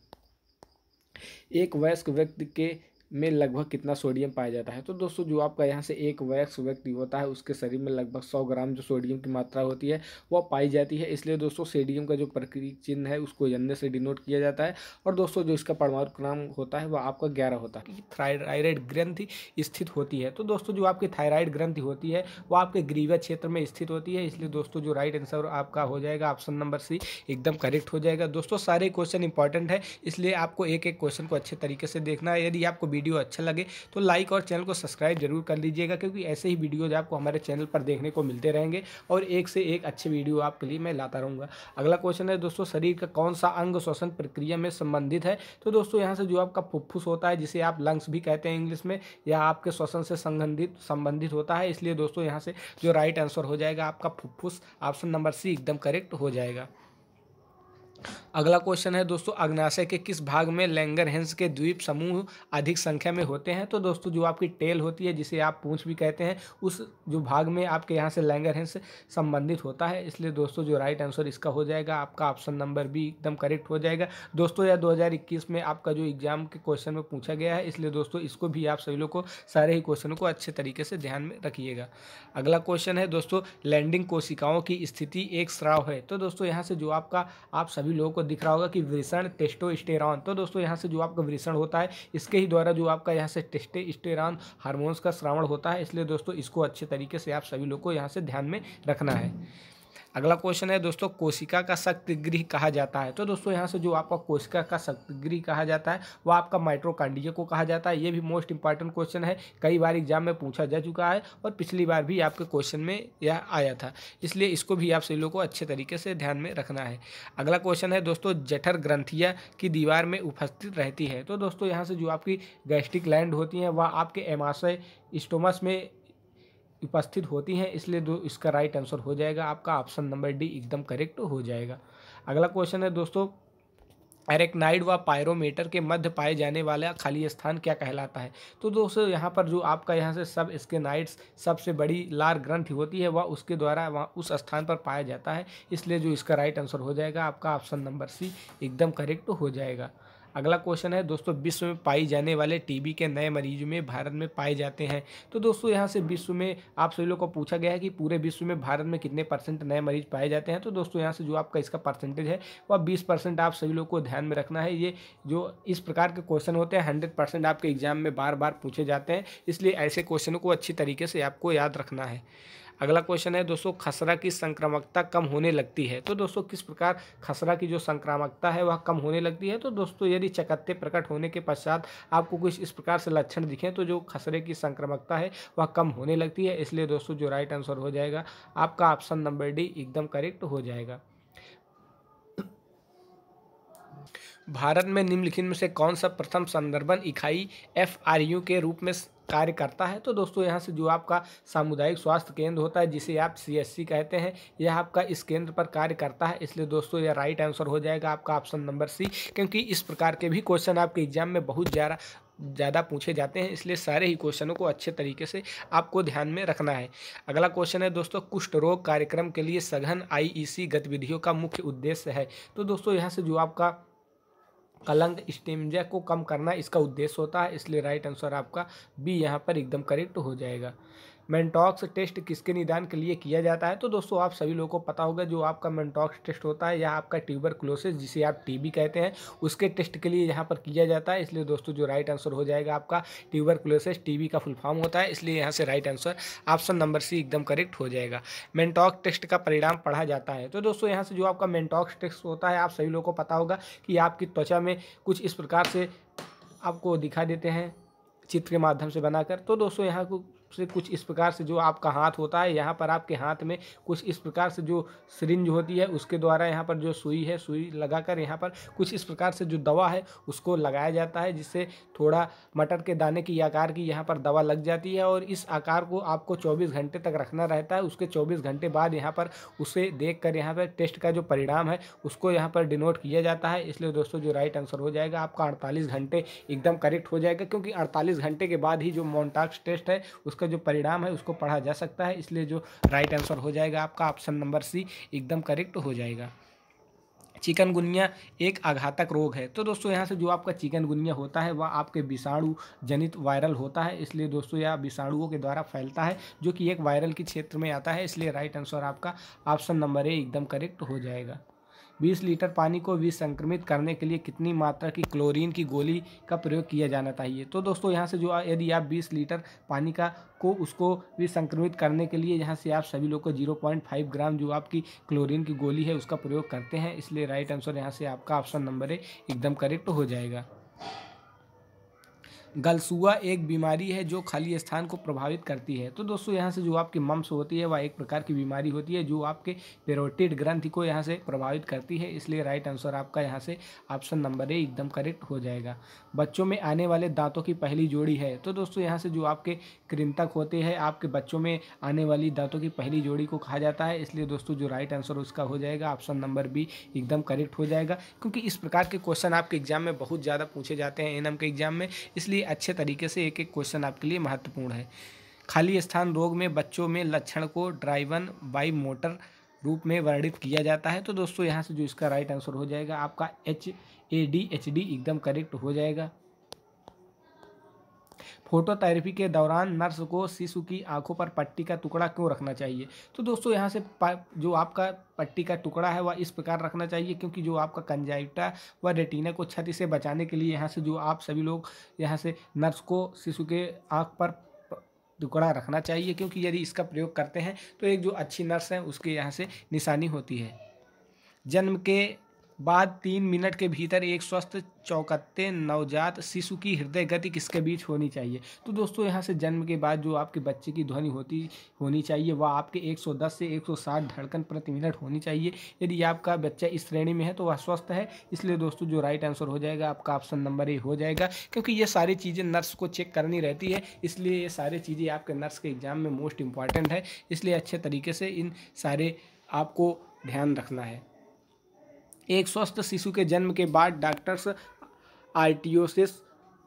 एक वयस्क व्यक्ति के में लगभग कितना सोडियम पाया जाता है तो दोस्तों जो आपका यहाँ से एक वयस्क व्यक्ति होता है उसके शरीर में लगभग सौ ग्राम जो सोडियम की मात्रा होती है वह पाई जाती है इसलिए दोस्तों सोडियम का जो प्रकृतिक चिन्ह है उसको यंदे से डिनोट किया जाता है और दोस्तों जो इसका परमाणु क्रम होता है वह आपका ग्यारह होता है थायराइड ग्रंथि स्थित होती है तो दोस्तों जो आपकी थायराइड ग्रंथि होती है वो आपके ग्रीवा क्षेत्र में स्थित होती है इसलिए दोस्तों जो राइट आंसर आपका हो जाएगा ऑप्शन नंबर सी एकदम करेक्ट हो जाएगा दोस्तों सारे क्वेश्चन इंपॉर्टेंट है इसलिए आपको एक एक क्वेश्चन को अच्छे तरीके से देखना है यदि आपको वीडियो अच्छा लगे तो लाइक और चैनल को सब्सक्राइब जरूर कर लीजिएगा क्योंकि ऐसे ही वीडियोज आपको हमारे चैनल पर देखने को मिलते रहेंगे और एक से एक अच्छे वीडियो आपके लिए मैं लाता रहूँगा अगला क्वेश्चन है दोस्तों शरीर का कौन सा अंग श्वसन प्रक्रिया में संबंधित है तो दोस्तों यहाँ से जो आपका फुफ्फुस होता है जिसे आप लंग्स भी कहते हैं इंग्लिश में या आपके श्वसन से संबंधित संबंधित होता है इसलिए दोस्तों यहाँ से जो राइट आंसर हो जाएगा आपका फुफ्फुस ऑप्शन नंबर सी एकदम करेक्ट हो जाएगा अगला क्वेश्चन है दोस्तों अग्नाशय के किस भाग में लैंगरहेंस के द्वीप समूह अधिक संख्या में होते हैं तो दोस्तों जो आपकी टेल होती है जिसे आप पूंछ भी कहते हैं उस जो भाग में आपके यहाँ से लैंगरहेंस संबंधित होता है इसलिए दोस्तों जो राइट आंसर इसका हो जाएगा आपका ऑप्शन नंबर भी एकदम करेक्ट हो जाएगा दोस्तों यह दो में आपका जो एग्जाम के क्वेश्चन में पूछा गया है इसलिए दोस्तों इसको भी आप सभी लोग को सारे ही क्वेश्चनों को अच्छे तरीके से ध्यान में रखिएगा अगला क्वेश्चन है दोस्तों लैंडिंग कोशिकाओं की स्थिति एक स्राव है तो दोस्तों यहाँ से जो आपका आप सभी सभी लोगों को दिख रहा होगा कि वृषण टेस्टोस्टेरॉन तो दोस्तों यहाँ से जो आपका वृषण होता है इसके ही द्वारा जो आपका यहाँ से टेस्टोस्टेरॉन हार्मोन्स का श्रावण होता है इसलिए दोस्तों इसको अच्छे तरीके से आप सभी लोग को यहाँ से ध्यान में रखना है अगला क्वेश्चन है दोस्तों कोशिका का सख्त गृह कहा जाता है तो दोस्तों यहाँ से जो आपका कोशिका का सख्त गृह कहा जाता है वो आपका माइट्रोकांडिया को कहा जाता है ये भी मोस्ट इंपॉर्टेंट क्वेश्चन है कई बार एग्जाम में पूछा जा चुका है और पिछली बार भी आपके क्वेश्चन में यह आया था इसलिए इसको भी आप सभी लोगों को अच्छे तरीके से ध्यान में रखना है अगला क्वेश्चन है दोस्तों जठर ग्रंथिया की दीवार में उपस्थित रहती है तो दोस्तों यहाँ से जो आपकी गैस्ट्रिक लैंड होती हैं वह आपके एमाशय स्टोमस में उपस्थित होती हैं इसलिए दो इसका राइट आंसर हो जाएगा आपका ऑप्शन नंबर डी एकदम करेक्ट हो जाएगा अगला क्वेश्चन है दोस्तों एरेक्नाइड व पायरोमीटर के मध्य पाए जाने वाला खाली स्थान क्या कहलाता है तो दोस्तों यहाँ पर जो आपका यहाँ से सब स्केनाइड्स सबसे बड़ी लार ग्रंथि होती है वह उसके द्वारा वहाँ उस स्थान पर पाया जाता है इसलिए जो इसका राइट आंसर हो जाएगा आपका ऑप्शन नंबर सी एकदम करेक्ट हो जाएगा अगला क्वेश्चन है दोस्तों विश्व में पाई जाने वाले टीबी के नए मरीजों में भारत में पाए जाते हैं तो दोस्तों यहाँ से विश्व में आप सभी लोग को पूछा गया है कि पूरे विश्व में भारत में कितने परसेंट नए मरीज पाए जाते हैं तो दोस्तों यहाँ से जो आपका इसका परसेंटेज है वह बीस परसेंट आप सभी लोग को ध्यान में रखना है ये जो इस प्रकार के क्वेश्चन होते हैं हंड्रेड परसेंट आपके एग्जाम में बार बार पूछे जाते हैं इसलिए ऐसे क्वेश्चनों को अच्छी तरीके से आपको याद रखना है अगला क्वेश्चन है दोस्तों खसरा की संक्रामकता कम होने लगती है तो दोस्तों किस प्रकार खसरा की जो संक्रामकता है वह कम होने लगती है तो दोस्तों यदि चकत्ते प्रकट होने के पश्चात आपको कुछ इस प्रकार से लक्षण दिखें तो जो खसरे की संक्रामकता है वह कम होने लगती है इसलिए दोस्तों जो राइट आंसर हो जाएगा आपका ऑप्शन नंबर डी एकदम करेक्ट हो जाएगा भारत में निम्नलिखित में से कौन सा प्रथम संदर्भन इकाई एफ आर यू के रूप में कार्य करता है तो दोस्तों यहाँ से जो आपका सामुदायिक स्वास्थ्य केंद्र होता है जिसे आप सीएससी कहते हैं यह आपका इस केंद्र पर कार्य करता है इसलिए दोस्तों यह राइट आंसर हो जाएगा आपका ऑप्शन नंबर सी क्योंकि इस प्रकार के भी क्वेश्चन आपके एग्जाम में बहुत ज़्यादा ज़्यादा पूछे जाते हैं इसलिए सारे ही क्वेश्चनों को अच्छे तरीके से आपको ध्यान में रखना है अगला क्वेश्चन है दोस्तों कुष्ठ रोग कार्यक्रम के लिए सघन आईईसी e गतिविधियों का मुख्य उद्देश्य है तो दोस्तों यहाँ से जो आपका कलंक स्टेमजा को कम करना इसका उद्देश्य होता है इसलिए राइट आंसर आपका बी यहाँ पर एकदम करेक्ट हो जाएगा मेंटॉक्स टेस्ट किसके निदान के लिए किया जाता है तो दोस्तों आप सभी लोगों को पता होगा जो आपका मेंटॉक्स टेस्ट होता है या आपका ट्यूबर क्लोसेस जिसे आप टी कहते हैं उसके टेस्ट के लिए यहाँ पर किया जाता है इसलिए दोस्तों जो राइट आंसर हो जाएगा आपका ट्यूबर क्लोसेस का फुल फॉर्म होता है इसलिए यहाँ से right answer option number C एकदम करेक्ट हो जाएगा मेंटॉक टेस्ट का परिणाम पढ़ा जाता है तो दोस्तों यहाँ से जो आपका मेंटॉक्स टेस्ट होता है आप सभी लोगों को पता होगा कि आपकी त्वचा में कुछ इस प्रकार से आपको दिखा देते हैं चित्र के माध्यम से बनाकर तो दोस्तों यहाँ को से कुछ इस प्रकार से जो आपका हाथ होता है यहाँ पर आपके हाथ में कुछ इस प्रकार से जो सिरिंज होती है उसके द्वारा यहाँ पर जो सुई है सुई लगाकर यहाँ पर कुछ इस प्रकार से जो दवा है उसको लगाया जाता है जिससे थोड़ा मटर के दाने की आकार की यहाँ पर दवा लग जाती है और इस आकार को आपको चौबीस घंटे तक रखना रहता है उसके चौबीस घंटे बाद यहाँ पर उसे देख कर यहाँ पर टेस्ट का जो परिणाम है उसको यहाँ पर डिनोट किया जाता है इसलिए दोस्तों जो राइट आंसर हो जाएगा आपका अड़तालीस घंटे एकदम करेक्ट हो जाएगा क्योंकि अड़तालीस घंटे के बाद ही जो मोन्टाक्स टेस्ट है उसका इसका जो परिणाम है उसको पढ़ा जा सकता है इसलिए जो राइट आंसर हो जाएगा आपका ऑप्शन नंबर सी एकदम करेक्ट हो जाएगा चिकनगुनिया एक आघातक रोग है तो दोस्तों यहाँ से जो आपका चिकनगुनिया होता है वह आपके विषाणु जनित वायरल होता है इसलिए दोस्तों यह विषाणुओं के द्वारा फैलता है जो कि एक वायरल के क्षेत्र में आता है इसलिए राइट आंसर आपका ऑप्शन नंबर ए एकदम करेक्ट हो जाएगा 20 लीटर पानी को विष संक्रमित करने के लिए कितनी मात्रा की क्लोरीन की गोली का प्रयोग किया जाना चाहिए तो दोस्तों यहाँ से जो यदि आप 20 लीटर पानी का को उसको भी संक्रमित करने के लिए यहाँ से आप सभी लोग को 0.5 ग्राम जो आपकी क्लोरीन की गोली है उसका प्रयोग करते हैं इसलिए राइट आंसर यहाँ से आपका ऑप्शन नंबर है एकदम करेक्ट हो जाएगा गलसुआ एक बीमारी है जो खाली स्थान को प्रभावित करती है तो दोस्तों यहाँ से जो आपकी मम्स होती है वह एक प्रकार की बीमारी होती है जो आपके पेरोटिड ग्रंथि को यहाँ से प्रभावित करती है इसलिए राइट आंसर आपका यहाँ से ऑप्शन नंबर ए एकदम करेक्ट हो जाएगा बच्चों में आने वाले दांतों की पहली जोड़ी है तो दोस्तों यहाँ से जो आपके कृंतक होते हैं आपके बच्चों में आने वाली दाँतों की पहली जोड़ी को कहा जाता है इसलिए दोस्तों जो राइट आंसर उसका हो जाएगा ऑप्शन नंबर बी एकदम करेक्ट हो जाएगा क्योंकि इस प्रकार के क्वेश्चन आपके एग्जाम में बहुत ज़्यादा पूछे जाते हैं एन के एग्जाम में इसलिए अच्छे तरीके से एक एक क्वेश्चन आपके लिए महत्वपूर्ण है खाली स्थान रोग में बच्चों में लक्षण को ड्राइवन बाई मोटर रूप में वर्णित किया जाता है तो दोस्तों यहाँ से जो इसका राइट आंसर हो जाएगा आपका H A D H D एकदम करेक्ट हो जाएगा फोटोथेरेपी के दौरान नर्स को शिशु की आंखों पर पट्टी का टुकड़ा क्यों रखना चाहिए तो दोस्तों यहाँ से जो आपका पट्टी का टुकड़ा है वह इस प्रकार रखना चाहिए क्योंकि जो आपका कंजाइटा व रेटिना को क्षति से बचाने के लिए यहाँ से जो आप सभी लोग यहाँ से नर्स को शिशु के आँख पर टुकड़ा रखना चाहिए क्योंकि यदि इसका प्रयोग करते हैं तो एक जो अच्छी नर्स है उसके यहाँ से निशानी होती है जन्म के बाद तीन मिनट के भीतर एक स्वस्थ चौकत्ते नवजात शिशु की हृदय गति किसके बीच होनी चाहिए तो दोस्तों यहाँ से जन्म के बाद जो आपके बच्चे की ध्वनि होती होनी चाहिए वह आपके 110 से 160 धड़कन प्रति मिनट होनी चाहिए यदि आपका बच्चा इस श्रेणी में है तो वह स्वस्थ है इसलिए दोस्तों जो राइट आंसर हो जाएगा आपका ऑप्शन नंबर ए हो जाएगा क्योंकि ये सारी चीज़ें नर्स को चेक करनी रहती है इसलिए ये सारी चीज़ें आपके नर्स के एग्ज़ाम में मोस्ट इंपॉर्टेंट है इसलिए अच्छे तरीके से इन सारे आपको ध्यान रखना है एक स्वस्थ शिशु के जन्म के बाद डॉक्टर्स आर्टियोसिस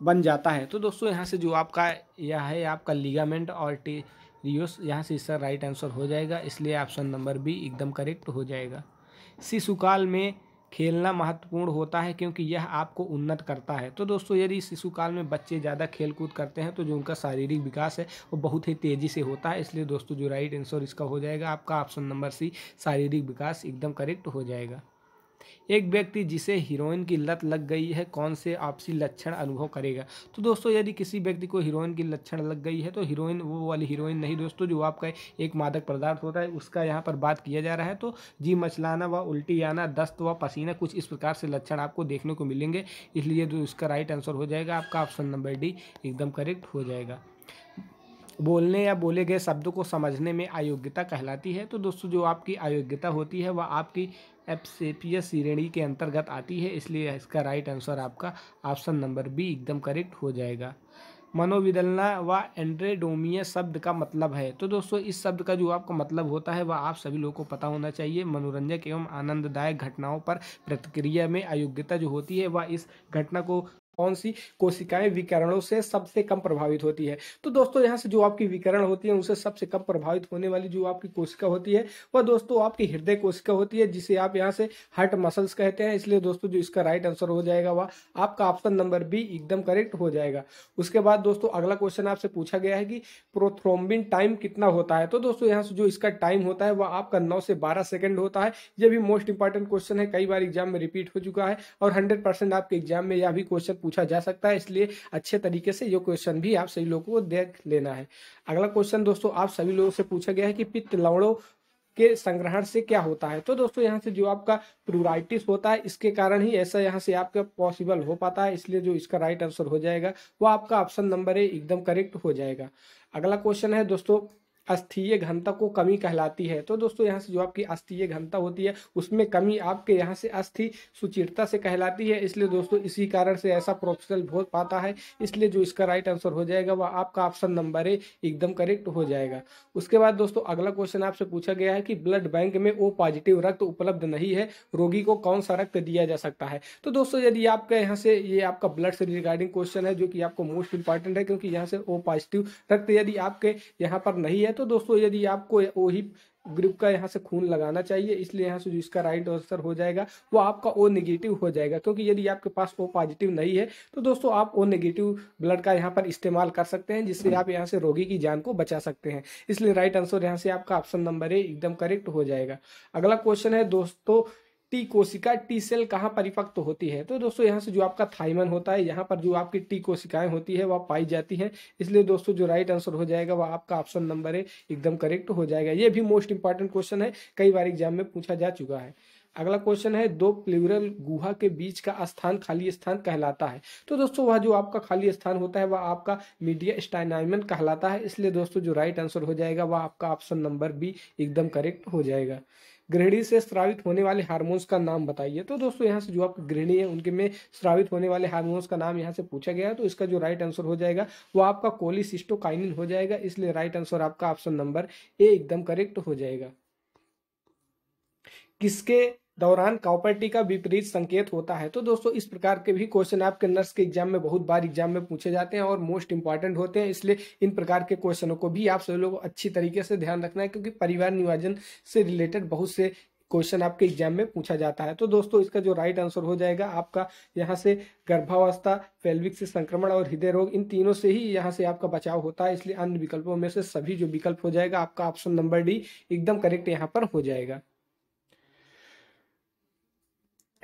बन जाता है तो दोस्तों यहाँ से जो आपका यह है आपका लिगामेंट और टीरियोस यहाँ से इसका राइट आंसर हो जाएगा इसलिए ऑप्शन नंबर बी एकदम करेक्ट हो जाएगा शिशुकाल में खेलना महत्वपूर्ण होता है क्योंकि यह आपको उन्नत करता है तो दोस्तों यदि शिशुकाल में बच्चे ज़्यादा खेल कूद करते हैं तो जो उनका शारीरिक विकास है वो बहुत ही तेज़ी से होता है इसलिए दोस्तों जो राइट आंसर इसका हो जाएगा आपका ऑप्शन नंबर सी शारीरिक विकास एकदम करेक्ट हो जाएगा एक व्यक्ति जिसे हीरोइन की लत लग गई है कौन से आपसी लक्षण अनुभव करेगा तो दोस्तों यदि किसी व्यक्ति को हीरोइन की लक्षण लग गई है तो हीरोइन वो वाली हीरोइन नहीं दोस्तों जो आपका एक मादक पदार्थ होता है उसका यहाँ पर बात किया जा रहा है तो जी मचलाना व उल्टी आना दस्त व पसीना कुछ इस प्रकार से लक्षण आपको देखने को मिलेंगे इसलिए जो तो इसका राइट आंसर हो जाएगा आपका ऑप्शन नंबर डी एकदम करेक्ट हो जाएगा बोलने या बोले गए शब्दों को समझने में अयोग्यता कहलाती है तो दोस्तों जो आपकी अयोग्यता होती है वह आपकी एप्सेपिया श्रेणी के अंतर्गत आती है इसलिए इसका राइट आंसर आपका ऑप्शन नंबर बी एकदम करेक्ट हो जाएगा मनोविदलना व एंड्रेडोमिया शब्द का मतलब है तो दोस्तों इस शब्द का जो आपका मतलब होता है वह आप सभी लोगों को पता होना चाहिए मनोरंजक एवं आनंददायक घटनाओं पर प्रतिक्रिया में अयोग्यता जो होती है वह इस घटना को कौन सी कोशिकाएं विकरणों से सबसे कम प्रभावित होती है तो दोस्तों यहाँ से जो आपकी विकरण होती है उसे सबसे कम प्रभावित होने वाली जो आपकी कोशिका होती है वह दोस्तों आपकी हृदय कोशिका होती है जिसे आप यहाँ से हार्ट मसल्स कहते हैं इसलिए दोस्तों जो इसका राइट आंसर हो जाएगा वह आपका ऑप्शन नंबर बी एकदम करेक्ट हो जाएगा उसके बाद दोस्तों अगला क्वेश्चन आपसे पूछा गया है कि प्रोथ्रोम्बिन टाइम कितना होता है तो दोस्तों यहाँ से जो इसका टाइम होता है वह आपका नौ से बारह सेकेंड होता है यह भी मोस्ट इंपॉर्टेंट क्वेश्चन है कई बार एग्जाम में रिपीट हो चुका है और हंड्रेड आपके एग्जाम में यह भी क्वेश्चन पूछा जा सकता है इसलिए अच्छे तरीके से ये क्वेश्चन भी आप सभी लोगों को देख लेना है अगला क्वेश्चन दोस्तों आप सभी लोगों से पूछा गया है कि पित्त लवणों के संग्रहण से क्या होता है तो दोस्तों यहाँ से जो आपका प्रोराइटिस होता है इसके कारण ही ऐसा यहाँ से आपका पॉसिबल हो पाता है इसलिए जो इसका राइट आंसर हो जाएगा वो आपका ऑप्शन नंबर ए एकदम करेक्ट हो जाएगा अगला क्वेश्चन है दोस्तों अस्थीय घनता को कमी कहलाती है तो दोस्तों यहाँ से जो आपकी अस्थीय घनता होती है उसमें कमी आपके यहाँ से अस्थि सुचिरता से कहलाती है इसलिए दोस्तों इसी कारण से ऐसा प्रोफेशनल हो पाता है इसलिए जो इसका राइट आंसर हो जाएगा वह आपका ऑप्शन नंबर ए एकदम करेक्ट हो जाएगा उसके बाद दोस्तों अगला क्वेश्चन आपसे पूछा गया है कि ब्लड बैंक में ओ पॉजिटिव रक्त उपलब्ध नहीं है रोगी को कौन सा रक्त दिया जा सकता है तो दोस्तों यदि आपका यहाँ से ये आपका ब्लड से रिगार्डिंग क्वेश्चन है जो कि आपको मोस्ट इंपॉर्टेंट है क्योंकि यहाँ से ओ पॉजिटिव रक्त यदि आपके यहाँ पर नहीं है तो दोस्तों यदि आपको वही ग्रुप का यहाँ से खून लगाना चाहिए इसलिए यहाँ से जो इसका राइट आंसर हो जाएगा वो आपका ओ नेगेटिव हो जाएगा क्योंकि यदि आपके पास ओ पॉजिटिव नहीं है तो दोस्तों आप ओ नेगेटिव ब्लड का यहाँ पर इस्तेमाल कर सकते हैं जिससे आप यहाँ से रोगी की जान को बचा सकते हैं इसलिए राइट आंसर यहाँ से आपका ऑप्शन नंबर ए एकदम करेक्ट हो जाएगा अगला क्वेश्चन है दोस्तों टी कोशिका टी सेल कहाँ परिपक्व होती है तो दोस्तों यहाँ से जो आपका थाइमन होता है यहाँ पर जो आपकी टी कोशिकाएं होती है वह पाई जाती हैं इसलिए दोस्तों जो राइट आंसर हो जाएगा वह आपका ऑप्शन नंबर है एकदम करेक्ट हो जाएगा ये भी मोस्ट इंपॉर्टेंट क्वेश्चन है कई बार एग्जाम में पूछा जा चुका है अगला क्वेश्चन है दो प्लूरल गुहा के बीच का स्थान खाली स्थान कहलाता है तो दोस्तों वह जो आपका खाली स्थान होता है वह आपका मीडिया स्टाइनाइमन कहलाता है इसलिए दोस्तों जो राइट आंसर हो जाएगा वह आपका ऑप्शन नंबर बी एकदम करेक्ट हो जाएगा गृहिणी से स्रावित होने वाले हार्मोन्स का नाम बताइए तो दोस्तों यहाँ से जो आपके गृहिणी है उनके में स्रावित होने वाले हार्मोन्स का नाम यहाँ से पूछा गया है तो इसका जो राइट आंसर हो जाएगा वो आपका कोलिसिस्टोकाइनिन हो जाएगा इसलिए राइट आंसर आपका ऑप्शन नंबर ए एकदम करेक्ट हो जाएगा किसके दौरान कॉपर्टी का विपरीत संकेत होता है तो दोस्तों इस प्रकार के भी क्वेश्चन आपके नर्स के एग्जाम में बहुत बार एग्जाम में पूछे जाते हैं और मोस्ट इंपॉर्टेंट होते हैं इसलिए इन प्रकार के क्वेश्चनों को भी आप सभी लोग अच्छी तरीके से ध्यान रखना है क्योंकि परिवार नियोजन से रिलेटेड बहुत से क्वेश्चन आपके एग्जाम में पूछा जाता है तो दोस्तों इसका जो राइट आंसर हो जाएगा आपका यहाँ से गर्भावस्था फेल्विक से संक्रमण और हृदय रोग इन तीनों से ही यहाँ से आपका बचाव होता है इसलिए अन्य विकल्पों में से सभी जो विकल्प हो जाएगा आपका ऑप्शन नंबर डी एकदम करेक्ट यहाँ पर हो जाएगा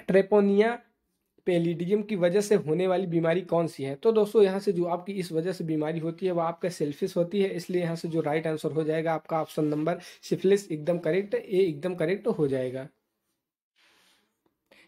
ट्रेपोनिया पेलीडियम की वजह से होने वाली बीमारी कौन सी है तो दोस्तों यहाँ से जो आपकी इस वजह से बीमारी होती है वह आपका सेल्फिश होती है इसलिए यहाँ से जो राइट आंसर हो जाएगा आपका ऑप्शन नंबर सिफिलिस एकदम करेक्ट ए एकदम करेक्ट हो जाएगा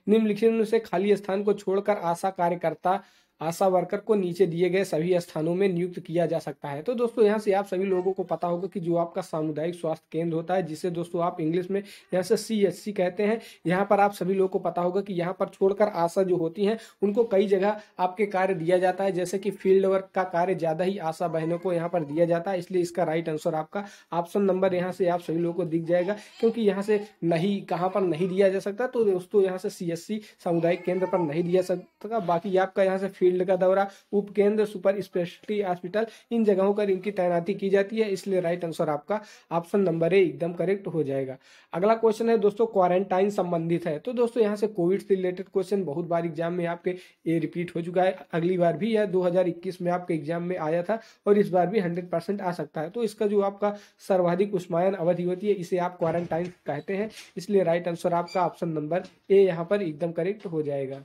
निम्नलिखित में से खाली स्थान को छोड़कर आशा कार्यकर्ता आशा वर्कर को नीचे दिए गए सभी स्थानों में नियुक्त किया जा सकता है तो दोस्तों यहाँ से आप सभी लोगों को पता होगा कि जो आपका सामुदायिक स्वास्थ्य केंद्र होता है जिसे दोस्तों आप इंग्लिश में यहाँ से सी कहते हैं यहाँ पर आप सभी लोगों को पता होगा कि यहाँ पर छोड़कर आशा जो होती हैं उनको कई जगह आपके कार्य दिया जाता है जैसे कि फील्ड वर्क का कार्य ज़्यादा ही आशा बहनों को यहाँ पर दिया जाता है इसलिए इसका राइट आंसर आपका ऑप्शन नंबर यहाँ से आप सभी लोगों को दिख जाएगा क्योंकि यहाँ से नहीं कहाँ पर नहीं दिया जा सकता तो दोस्तों यहाँ से सी सामुदायिक केंद्र पर नहीं दिया सकता बाकी आपका यहाँ से फील्ड का दौरा उपकेंद्र सुपर स्पेशलिटी हॉस्पिटल इन जगहों पर इनकी तैनाती की जाती है इसलिए राइट आंसर आपका ऑप्शन नंबर ए एकदम करेक्ट हो जाएगा अगला क्वेश्चन है दोस्तों क्वारंटाइन संबंधित है तो दोस्तों यहाँ से कोविड से रिलेटेड क्वेश्चन बहुत बार एग्जाम में आपके ये रिपीट हो चुका है अगली बार भी यह दो में आपके एग्जाम में आया था और इस बार भी हंड्रेड आ सकता है तो इसका जो आपका सर्वाधिक उष्मायन अवधि होती है इसे आप क्वारंटाइन कहते हैं इसलिए राइट आंसर आपका ऑप्शन नंबर ए यहाँ पर एकदम करेक्ट हो जाएगा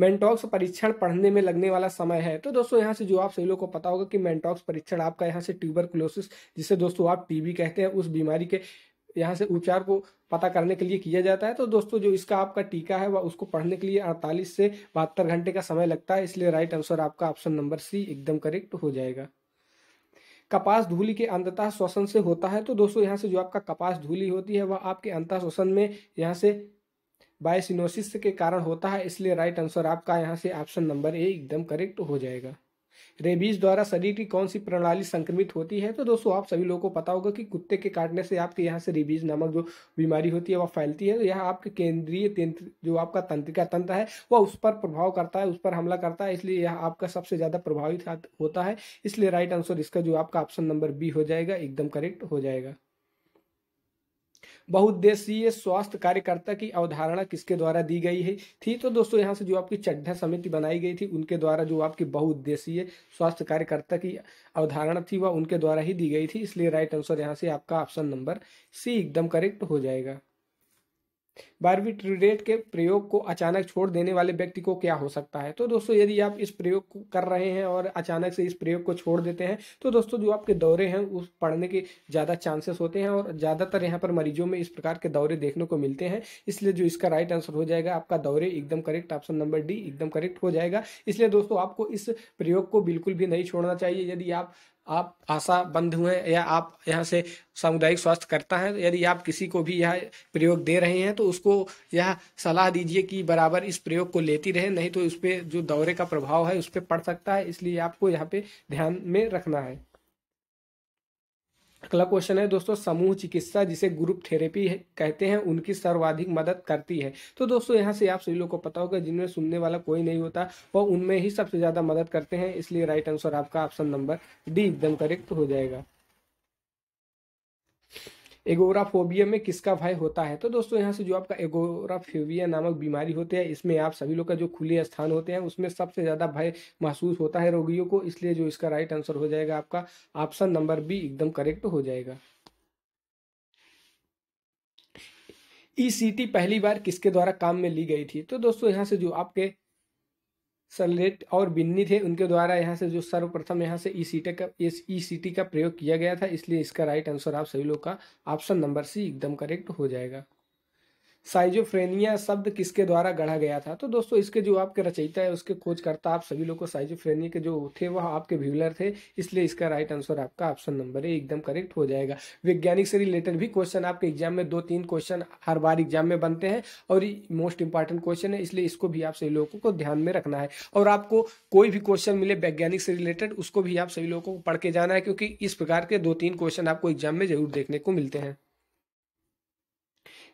मेंटॉक्स परीक्षण पढ़ने में लगने वाला समय है तो दोस्तों यहाँ से जो आप सभी लोग को पता होगा कि मेंटॉक्स परीक्षण आपका यहाँ से ट्यूबर जिसे दोस्तों आप टीबी कहते हैं उस बीमारी के यहाँ से उपचार को पता करने के लिए किया जाता है तो दोस्तों जो इसका आपका टीका है वह उसको पढ़ने के लिए 48 से बहत्तर घंटे का समय लगता है इसलिए राइट आंसर आपका ऑप्शन नंबर सी एकदम करेक्ट हो जाएगा कपास धूली के अंततः श्वसन से होता है तो दोस्तों यहाँ से जो आपका कपास धूली होती है वह आपके अंतः श्वसन में यहाँ से बायसिनोसिस के कारण होता है इसलिए राइट आंसर आपका यहाँ से ऑप्शन नंबर ए एकदम करेक्ट हो जाएगा रेबीज द्वारा शरीर की कौन सी प्रणाली संक्रमित होती है तो दोस्तों आप सभी लोगों को पता होगा कि कुत्ते के काटने से आपके यहाँ से रेबीज नामक जो बीमारी होती है वह फैलती है तो यह आपके केंद्रीय तंत्र जो आपका तंत्रिका तंत्र है वह उस पर प्रभाव करता है उस पर हमला करता है इसलिए यह आपका सबसे ज़्यादा प्रभावित होता है इसलिए राइट आंसर इसका जो आपका ऑप्शन नंबर बी हो जाएगा एकदम करेक्ट हो जाएगा बहुउद्देशीय स्वास्थ्य कार्यकर्ता की अवधारणा किसके द्वारा दी गई है थी तो दोस्तों यहाँ से जो आपकी चड्ढा समिति बनाई गई थी उनके द्वारा जो आपकी बहुउद्देशीय स्वास्थ्य कार्यकर्ता की अवधारणा थी वह उनके द्वारा ही दी गई थी इसलिए राइट आंसर यहाँ से आपका ऑप्शन नंबर सी एकदम करेक्ट हो जाएगा बारबिट्रेट के प्रयोग को अचानक छोड़ देने वाले व्यक्ति को क्या हो सकता है तो दोस्तों यदि आप इस प्रयोग कर रहे हैं और अचानक से इस प्रयोग को छोड़ देते हैं तो दोस्तों जो आपके दौरे हैं उस पड़ने के ज़्यादा चांसेस होते हैं और ज़्यादातर यहाँ पर मरीजों में इस प्रकार के दौरे देखने को मिलते हैं इसलिए जो इसका राइट आंसर हो जाएगा आपका दौरे एकदम करेक्ट ऑप्शन नंबर डी एकदम करेक्ट हो जाएगा इसलिए दोस्तों आपको इस प्रयोग को बिल्कुल भी नहीं छोड़ना चाहिए यदि आप आप आशा बंद हुए या आप यहाँ से सामुदायिक स्वास्थ्य करता है यदि आप किसी को भी यह प्रयोग दे रहे हैं तो उसको यह सलाह दीजिए कि बराबर इस प्रयोग को लेती रहे नहीं तो उस पर जो दौरे का प्रभाव है उस पर पड़ सकता है इसलिए आपको यहाँ पे ध्यान में रखना है अगला क्वेश्चन है दोस्तों समूह चिकित्सा जिसे ग्रुप थेरेपी कहते हैं उनकी सर्वाधिक मदद करती है तो दोस्तों यहाँ से आप सभी लोग को पता होगा जिनमें सुनने वाला कोई नहीं होता वो उनमें ही सबसे ज़्यादा मदद करते हैं इसलिए राइट आंसर आपका ऑप्शन नंबर डी एकदम करेक्ट हो जाएगा एगोराफोबिया में किसका भय होता है तो दोस्तों यहाँ से जो आपका एगोराफोबिया नामक बीमारी होती है इसमें आप सभी लोग का जो खुले स्थान होते हैं उसमें सबसे ज़्यादा भय महसूस होता है रोगियों को इसलिए जो इसका राइट आंसर हो जाएगा आपका ऑप्शन नंबर बी एकदम करेक्ट हो जाएगा ई e पहली बार किसके द्वारा काम में ली गई थी तो दोस्तों यहाँ से जो आपके सलेट और बिन्नी थे उनके द्वारा यहाँ से जो सर्वप्रथम यहाँ से ई e सीटे का ई टी e का प्रयोग किया गया था इसलिए इसका राइट आंसर आप सभी लोग का ऑप्शन नंबर सी एकदम करेक्ट हो जाएगा साइजोफ्रेनिया शब्द किसके द्वारा गढ़ा गया था तो दोस्तों इसके जो आपके रचयिता है उसके खोजकर्ता आप सभी लोग को साइजोफ्रेनिया के जो थे वह आपके व्यूलर थे इसलिए इसका राइट आंसर आपका ऑप्शन नंबर ए एकदम करेक्ट हो जाएगा वैज्ञानिक से रिलेटेड भी क्वेश्चन आपके एग्जाम में दो तीन क्वेश्चन हर बार एग्जाम में बनते हैं और मोस्ट इंपॉर्टेंट क्वेश्चन है इसलिए इसको भी आप सभी लोगों को ध्यान में रखना है और आपको कोई भी क्वेश्चन मिले वैज्ञानिक से रिलेटेड उसको भी आप सभी लोगों को पढ़ के जाना है क्योंकि इस प्रकार के दो तीन क्वेश्चन आपको एग्जाम में जरूर देखने को मिलते हैं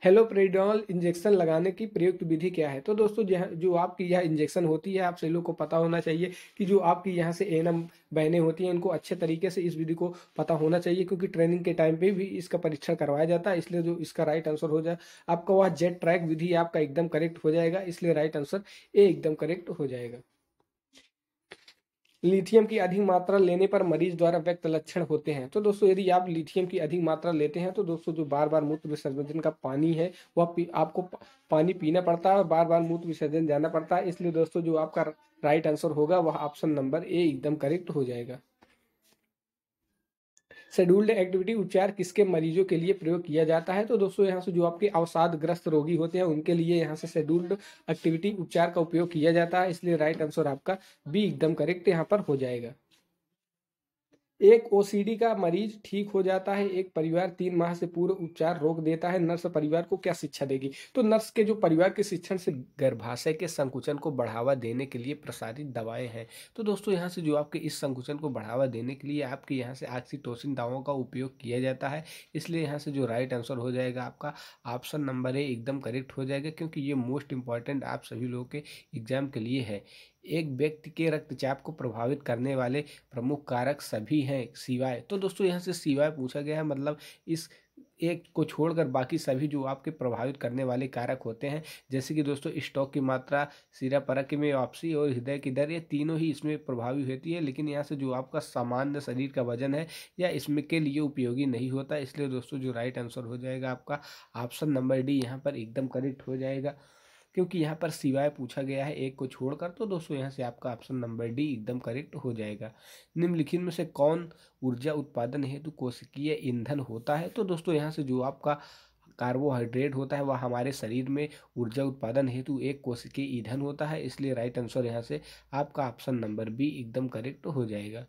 हेलोप्रेडोल इंजेक्शन लगाने की प्रयुक्त विधि क्या है तो दोस्तों जो आपकी यह इंजेक्शन होती है आप सभी लोग को पता होना चाहिए कि जो आपकी यहाँ से एनम बहनें होती हैं उनको अच्छे तरीके से इस विधि को पता होना चाहिए क्योंकि ट्रेनिंग के टाइम पे भी इसका परीक्षण करवाया जाता है इसलिए जो इसका राइट आंसर हो जाए आपका वह जेट ट्रैक विधि आपका एकदम करेक्ट हो जाएगा इसलिए राइट आंसर ए एकदम करेक्ट हो जाएगा लिथियम की अधिक मात्रा लेने पर मरीज द्वारा व्यक्त लक्षण होते हैं तो दोस्तों यदि आप लिथियम की अधिक मात्रा लेते हैं तो दोस्तों जो बार बार मूत्र विसर्जन का पानी है वह आपको पानी पीना पड़ता है और बार बार मूत्र विसर्जन जाना पड़ता है इसलिए दोस्तों जो आपका राइट आंसर होगा वह ऑप्शन नंबर ए एकदम करेक्ट हो जाएगा शेड्यूल्ड एक्टिविटी उपचार किसके मरीजों के लिए प्रयोग किया जाता है तो दोस्तों यहाँ से जो आपके अवसाद ग्रस्त रोगी होते हैं उनके लिए यहाँ से शेड्यूल्ड एक्टिविटी उपचार का उपयोग किया जाता है इसलिए राइट आंसर आपका बी एकदम करेक्ट यहाँ पर हो जाएगा एक ओसीडी का मरीज ठीक हो जाता है एक परिवार तीन माह से पूर्व उपचार रोक देता है नर्स परिवार को क्या शिक्षा देगी तो नर्स के जो परिवार के शिक्षण से गर्भाशय के संकुचन को बढ़ावा देने के लिए प्रसारित दवाएं हैं तो दोस्तों यहाँ से जो आपके इस संकुचन को बढ़ावा देने के लिए आपके यहाँ से ऑक्सीटोसिन दवाओं का उपयोग किया जाता है इसलिए यहाँ से जो राइट आंसर हो जाएगा आपका ऑप्शन नंबर ए एकदम करेक्ट हो जाएगा क्योंकि ये मोस्ट इंपॉर्टेंट आप सभी लोगों के एग्जाम के लिए है एक व्यक्ति के रक्तचाप को प्रभावित करने वाले प्रमुख कारक सभी हैं सिवाय तो दोस्तों यहाँ से सिवाय पूछा गया है मतलब इस एक को छोड़कर बाकी सभी जो आपके प्रभावित करने वाले कारक होते हैं जैसे कि दोस्तों स्टॉक की मात्रा सिरा परक में वापसी और हृदय की दर ये तीनों ही इसमें प्रभावी होती है लेकिन यहाँ से जो आपका सामान्य शरीर का वजन है या इसमें के लिए उपयोगी नहीं होता इसलिए दोस्तों जो राइट आंसर हो जाएगा आपका ऑप्शन नंबर डी यहाँ पर एकदम करेक्ट हो जाएगा क्योंकि यहाँ पर सिवाय पूछा गया है एक को छोड़कर तो दोस्तों यहाँ से आपका ऑप्शन नंबर डी एकदम करेक्ट हो जाएगा निम्नलिखित में से कौन ऊर्जा उत्पादन हेतु कोशिकीय ईंधन होता है तो दोस्तों यहाँ से जो आपका कार्बोहाइड्रेट होता है वह हमारे शरीर में ऊर्जा उत्पादन हेतु एक कोशिकीय ईंधन होता है इसलिए राइट आंसर यहाँ से आपका ऑप्शन नंबर बी एकदम करेक्ट हो जाएगा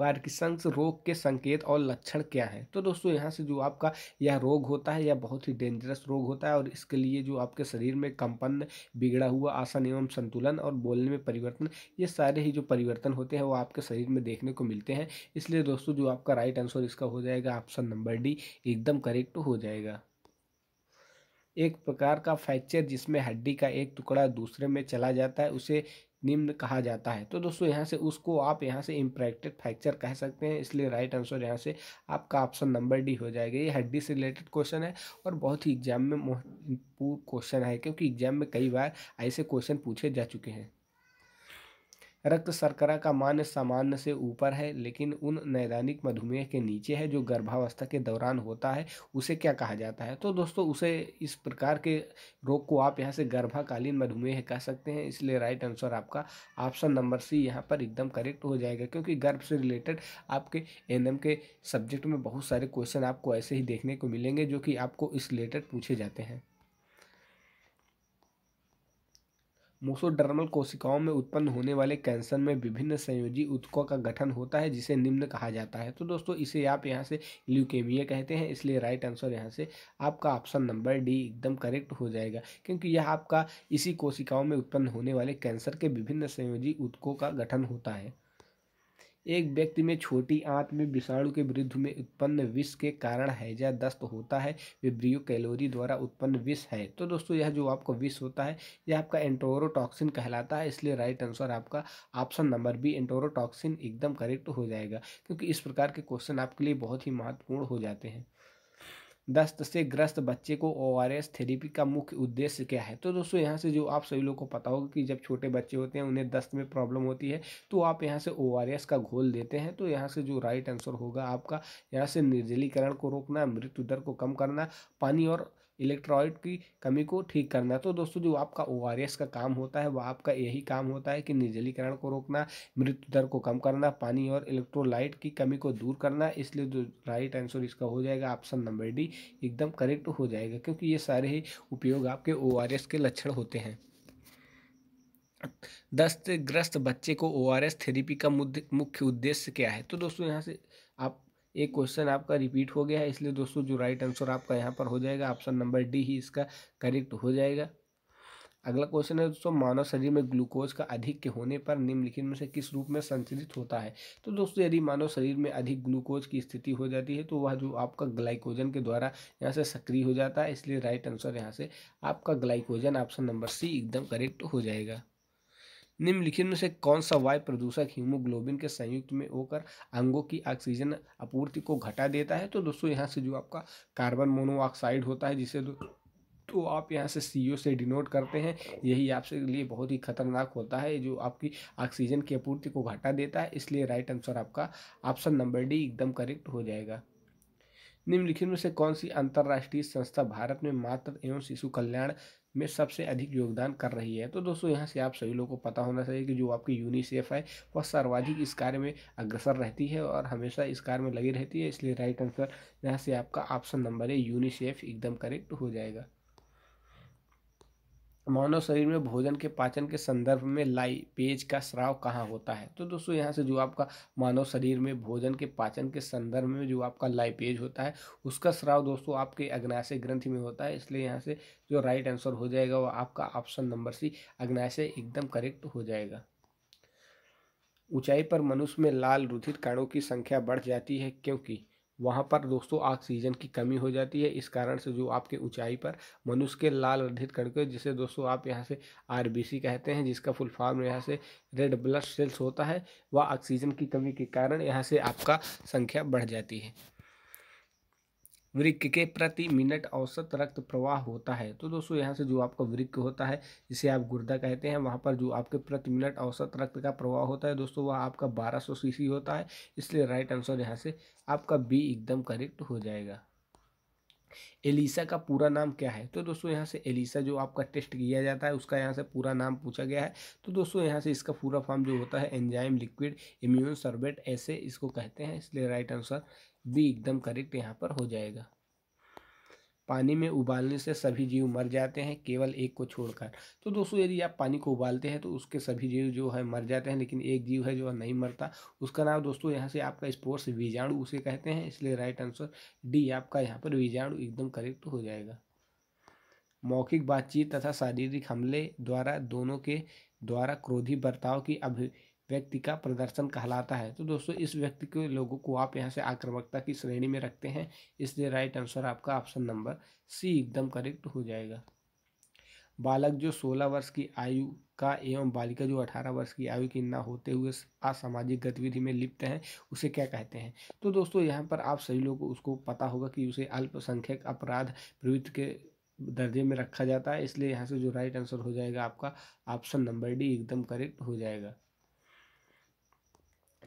पार्किसंस रोग के संकेत और लक्षण क्या हैं तो दोस्तों यहाँ से जो आपका यह रोग होता है यह बहुत ही डेंजरस रोग होता है और इसके लिए जो आपके शरीर में कंपन बिगड़ा हुआ आसन एवं संतुलन और बोलने में परिवर्तन ये सारे ही जो परिवर्तन होते हैं वो आपके शरीर में देखने को मिलते हैं इसलिए दोस्तों जो आपका राइट आंसर इसका हो जाएगा ऑप्शन नंबर डी एकदम करेक्ट हो जाएगा एक प्रकार का फ्रैक्चर जिसमें हड्डी का एक टुकड़ा दूसरे में चला जाता है उसे निम्न कहा जाता है तो दोस्तों यहाँ से उसको आप यहाँ से इम्प्रैक्टेड फ्रैक्चर कह सकते हैं इसलिए राइट आंसर यहाँ से आपका ऑप्शन नंबर डी हो जाएगा ये हड्डी से रिलेटेड क्वेश्चन है और बहुत ही एग्जाम में क्वेश्चन है क्योंकि एग्जाम में कई बार ऐसे क्वेश्चन पूछे जा चुके हैं रक्त शर्करा का मान सामान्य से ऊपर है लेकिन उन नैदानिक मधुमेह के नीचे है जो गर्भावस्था के दौरान होता है उसे क्या कहा जाता है तो दोस्तों उसे इस प्रकार के रोग को आप यहाँ से गर्भाकालीन मधुमेह कह सकते हैं इसलिए राइट आंसर आपका ऑप्शन नंबर सी यहाँ पर एकदम करेक्ट हो जाएगा क्योंकि गर्भ से रिलेटेड आपके एन के सब्जेक्ट में बहुत सारे क्वेश्चन आपको ऐसे ही देखने को मिलेंगे जो कि आपको इस रिलेटेड पूछे जाते हैं मोसोडर्मल कोशिकाओं में उत्पन्न होने वाले कैंसर में विभिन्न संयोजी उत्कों का गठन होता है जिसे निम्न कहा जाता है तो दोस्तों इसे आप यहाँ से ल्यूकेमिया कहते हैं इसलिए राइट आंसर यहाँ से आपका ऑप्शन नंबर डी एकदम करेक्ट हो जाएगा क्योंकि यह आपका इसी कोशिकाओं में उत्पन्न होने वाले कैंसर के विभिन्न संयोजी उत्कों का गठन होता है एक व्यक्ति में छोटी आंत में विषाणु के विरुद्ध में उत्पन्न विष के कारण हैजा दस्त होता है विब्रियो कैलोरी द्वारा उत्पन्न विष है तो दोस्तों यह जो आपका विष होता है यह आपका एंटोरोटॉक्सिन कहलाता है इसलिए राइट आंसर आपका ऑप्शन नंबर बी एंटोरोटॉक्सिन एकदम करेक्ट हो जाएगा क्योंकि इस प्रकार के क्वेश्चन आपके लिए बहुत ही महत्वपूर्ण हो जाते हैं दस्त से ग्रस्त बच्चे को ओ आर एस थेरेपी का मुख्य उद्देश्य क्या है तो दोस्तों यहाँ से जो आप सभी लोग को पता होगा कि जब छोटे बच्चे होते हैं उन्हें दस्त में प्रॉब्लम होती है तो आप यहाँ से ओ आर एस का घोल देते हैं तो यहाँ से जो राइट आंसर होगा आपका यहाँ से निर्जलीकरण को रोकना मृत्यु दर को कम करना पानी और इलेक्ट्रॉइड की कमी को ठीक करना तो दोस्तों जो आपका ओ का काम होता है वह आपका यही काम होता है कि निर्जलीकरण को रोकना मृत्यु दर को कम करना पानी और इलेक्ट्रोलाइट की कमी को दूर करना इसलिए जो राइट आंसर इसका हो जाएगा ऑप्शन नंबर डी एकदम करेक्ट हो जाएगा क्योंकि ये सारे ही उपयोग आपके ओ के लक्षण होते हैं दस्त ग्रस्त बच्चे को ओ आर एस थेरेपी का मुख्य उद्देश्य क्या है तो दोस्तों यहाँ से एक क्वेश्चन आपका रिपीट हो गया है इसलिए दोस्तों जो राइट आंसर आपका यहाँ पर हो जाएगा ऑप्शन नंबर डी ही इसका करेक्ट हो जाएगा अगला क्वेश्चन है दोस्तों मानव शरीर में ग्लूकोज का अधिक के होने पर निम्नलिखित में से किस रूप में संचरित होता है तो दोस्तों यदि मानव शरीर में अधिक ग्लूकोज की स्थिति हो जाती है तो वह जो आपका ग्लाइकोजन के द्वारा यहाँ से सक्रिय हो जाता है इसलिए राइट आंसर यहाँ से आपका ग्लाइकोजन ऑप्शन नंबर सी एकदम करेक्ट हो जाएगा निम्नलिखित में से कौन सा वायु प्रदूषक हीमोग्लोबिन के संयुक्त में होकर अंगों की ऑक्सीजन आपूर्ति को घटा देता है तो दोस्तों यहाँ से जो आपका कार्बन मोनोऑक्साइड होता है जिसे तो आप यहाँ से सी से डिनोट करते हैं यही आपसे लिए बहुत ही खतरनाक होता है जो आपकी ऑक्सीजन की आपूर्ति को घटा देता है इसलिए राइट आंसर आपका ऑप्शन नंबर डी एकदम करेक्ट हो जाएगा निम्नलिखित में से कौन सी अंतर्राष्ट्रीय संस्था भारत में मातृ एवं शिशु कल्याण में सबसे अधिक योगदान कर रही है तो दोस्तों यहाँ से आप सभी लोगों को पता होना चाहिए कि जो आपकी यूनिसेफ है वह सर्वाधिक इस कार्य में अग्रसर रहती है और हमेशा इस कार्य में लगी रहती है इसलिए राइट आंसर यहाँ से आपका ऑप्शन नंबर है यूनिसेफ एकदम करेक्ट हो जाएगा मानव शरीर में भोजन के पाचन के संदर्भ में लाई पेज का श्राव कहाँ होता है तो दोस्तों यहाँ से जो आपका मानव शरीर में भोजन के पाचन के संदर्भ में जो आपका लाई पेज होता है उसका श्राव दोस्तों आपके अग्नाशय ग्रंथि में होता है इसलिए यहाँ से जो राइट आंसर हो जाएगा वो आपका ऑप्शन नंबर सी अग्नाशय एकदम करेक्ट हो जाएगा ऊंचाई पर मनुष्य में लाल रुधिर कणों की संख्या बढ़ जाती है क्योंकि वहाँ पर दोस्तों ऑक्सीजन की कमी हो जाती है इस कारण से जो आपके ऊंचाई पर मनुष्य के लाल अर्धित कणके जिसे दोस्तों आप यहाँ से आरबीसी कहते हैं जिसका फुल फॉर्म यहाँ से रेड ब्लड सेल्स होता है वह ऑक्सीजन की कमी के कारण यहाँ से आपका संख्या बढ़ जाती है वृक्क के प्रति मिनट औसत रक्त प्रवाह होता है तो दोस्तों यहाँ से जो आपका वृक्क होता है जिसे आप गुर्दा कहते हैं वहाँ पर जो आपके प्रति मिनट औसत रक्त का प्रवाह होता है दोस्तों वह आपका 1200 सीसी होता है इसलिए राइट आंसर यहाँ से आपका बी एकदम करेक्ट हो जाएगा एलिसा का पूरा नाम क्या है तो दोस्तों यहाँ से एलिसा जो आपका टेस्ट किया जाता है उसका यहाँ से पूरा नाम पूछा गया है तो दोस्तों यहाँ से इसका पूरा फॉर्म जो होता है एंजाइम लिक्विड इम्यून सर्वेट ऐसे इसको कहते हैं इसलिए राइट आंसर बी एकदम करेक्ट यहाँ पर हो जाएगा पानी में उबालने से सभी जीव मर जाते हैं केवल एक को छोड़कर तो दोस्तों यदि आप पानी को उबालते हैं तो उसके सभी जीव जो है मर जाते हैं लेकिन एक जीव है जो नहीं मरता उसका नाम दोस्तों यहाँ से आपका स्पोर्ट्स बीजाणु उसे कहते हैं इसलिए राइट आंसर डी आपका यहाँ पर बीजाणु एकदम करेक्ट हो जाएगा मौखिक बातचीत तथा शारीरिक हमले द्वारा दोनों के द्वारा क्रोधी बर्ताव की अभि व्यक्ति का प्रदर्शन कहलाता है तो दोस्तों इस व्यक्ति के लोगों को आप यहाँ से आक्रमकता की श्रेणी में रखते हैं इसलिए राइट आंसर आपका ऑप्शन नंबर सी एकदम करेक्ट हो जाएगा बालक जो 16 वर्ष की आयु का एवं बालिका जो 18 वर्ष की आयु की ना होते हुए असामाजिक गतिविधि में लिप्त हैं उसे क्या कहते हैं तो दोस्तों यहाँ पर आप सभी लोगों को उसको पता होगा कि उसे अल्पसंख्यक अपराध प्रवृत्ति के दर्जे में रखा जाता है इसलिए यहाँ से जो राइट आंसर हो जाएगा आपका ऑप्शन नंबर डी एकदम करेक्ट हो जाएगा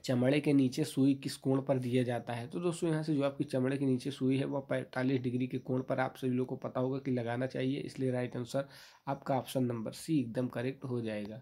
चमड़े के नीचे सुई किस कोण पर दिया जाता है तो दोस्तों यहाँ से जो आपकी चमड़े के नीचे सुई है वह पैंतालीस डिग्री के कोण पर आप सभी लोग को पता होगा कि लगाना चाहिए इसलिए राइट आंसर आपका ऑप्शन नंबर सी एकदम करेक्ट हो जाएगा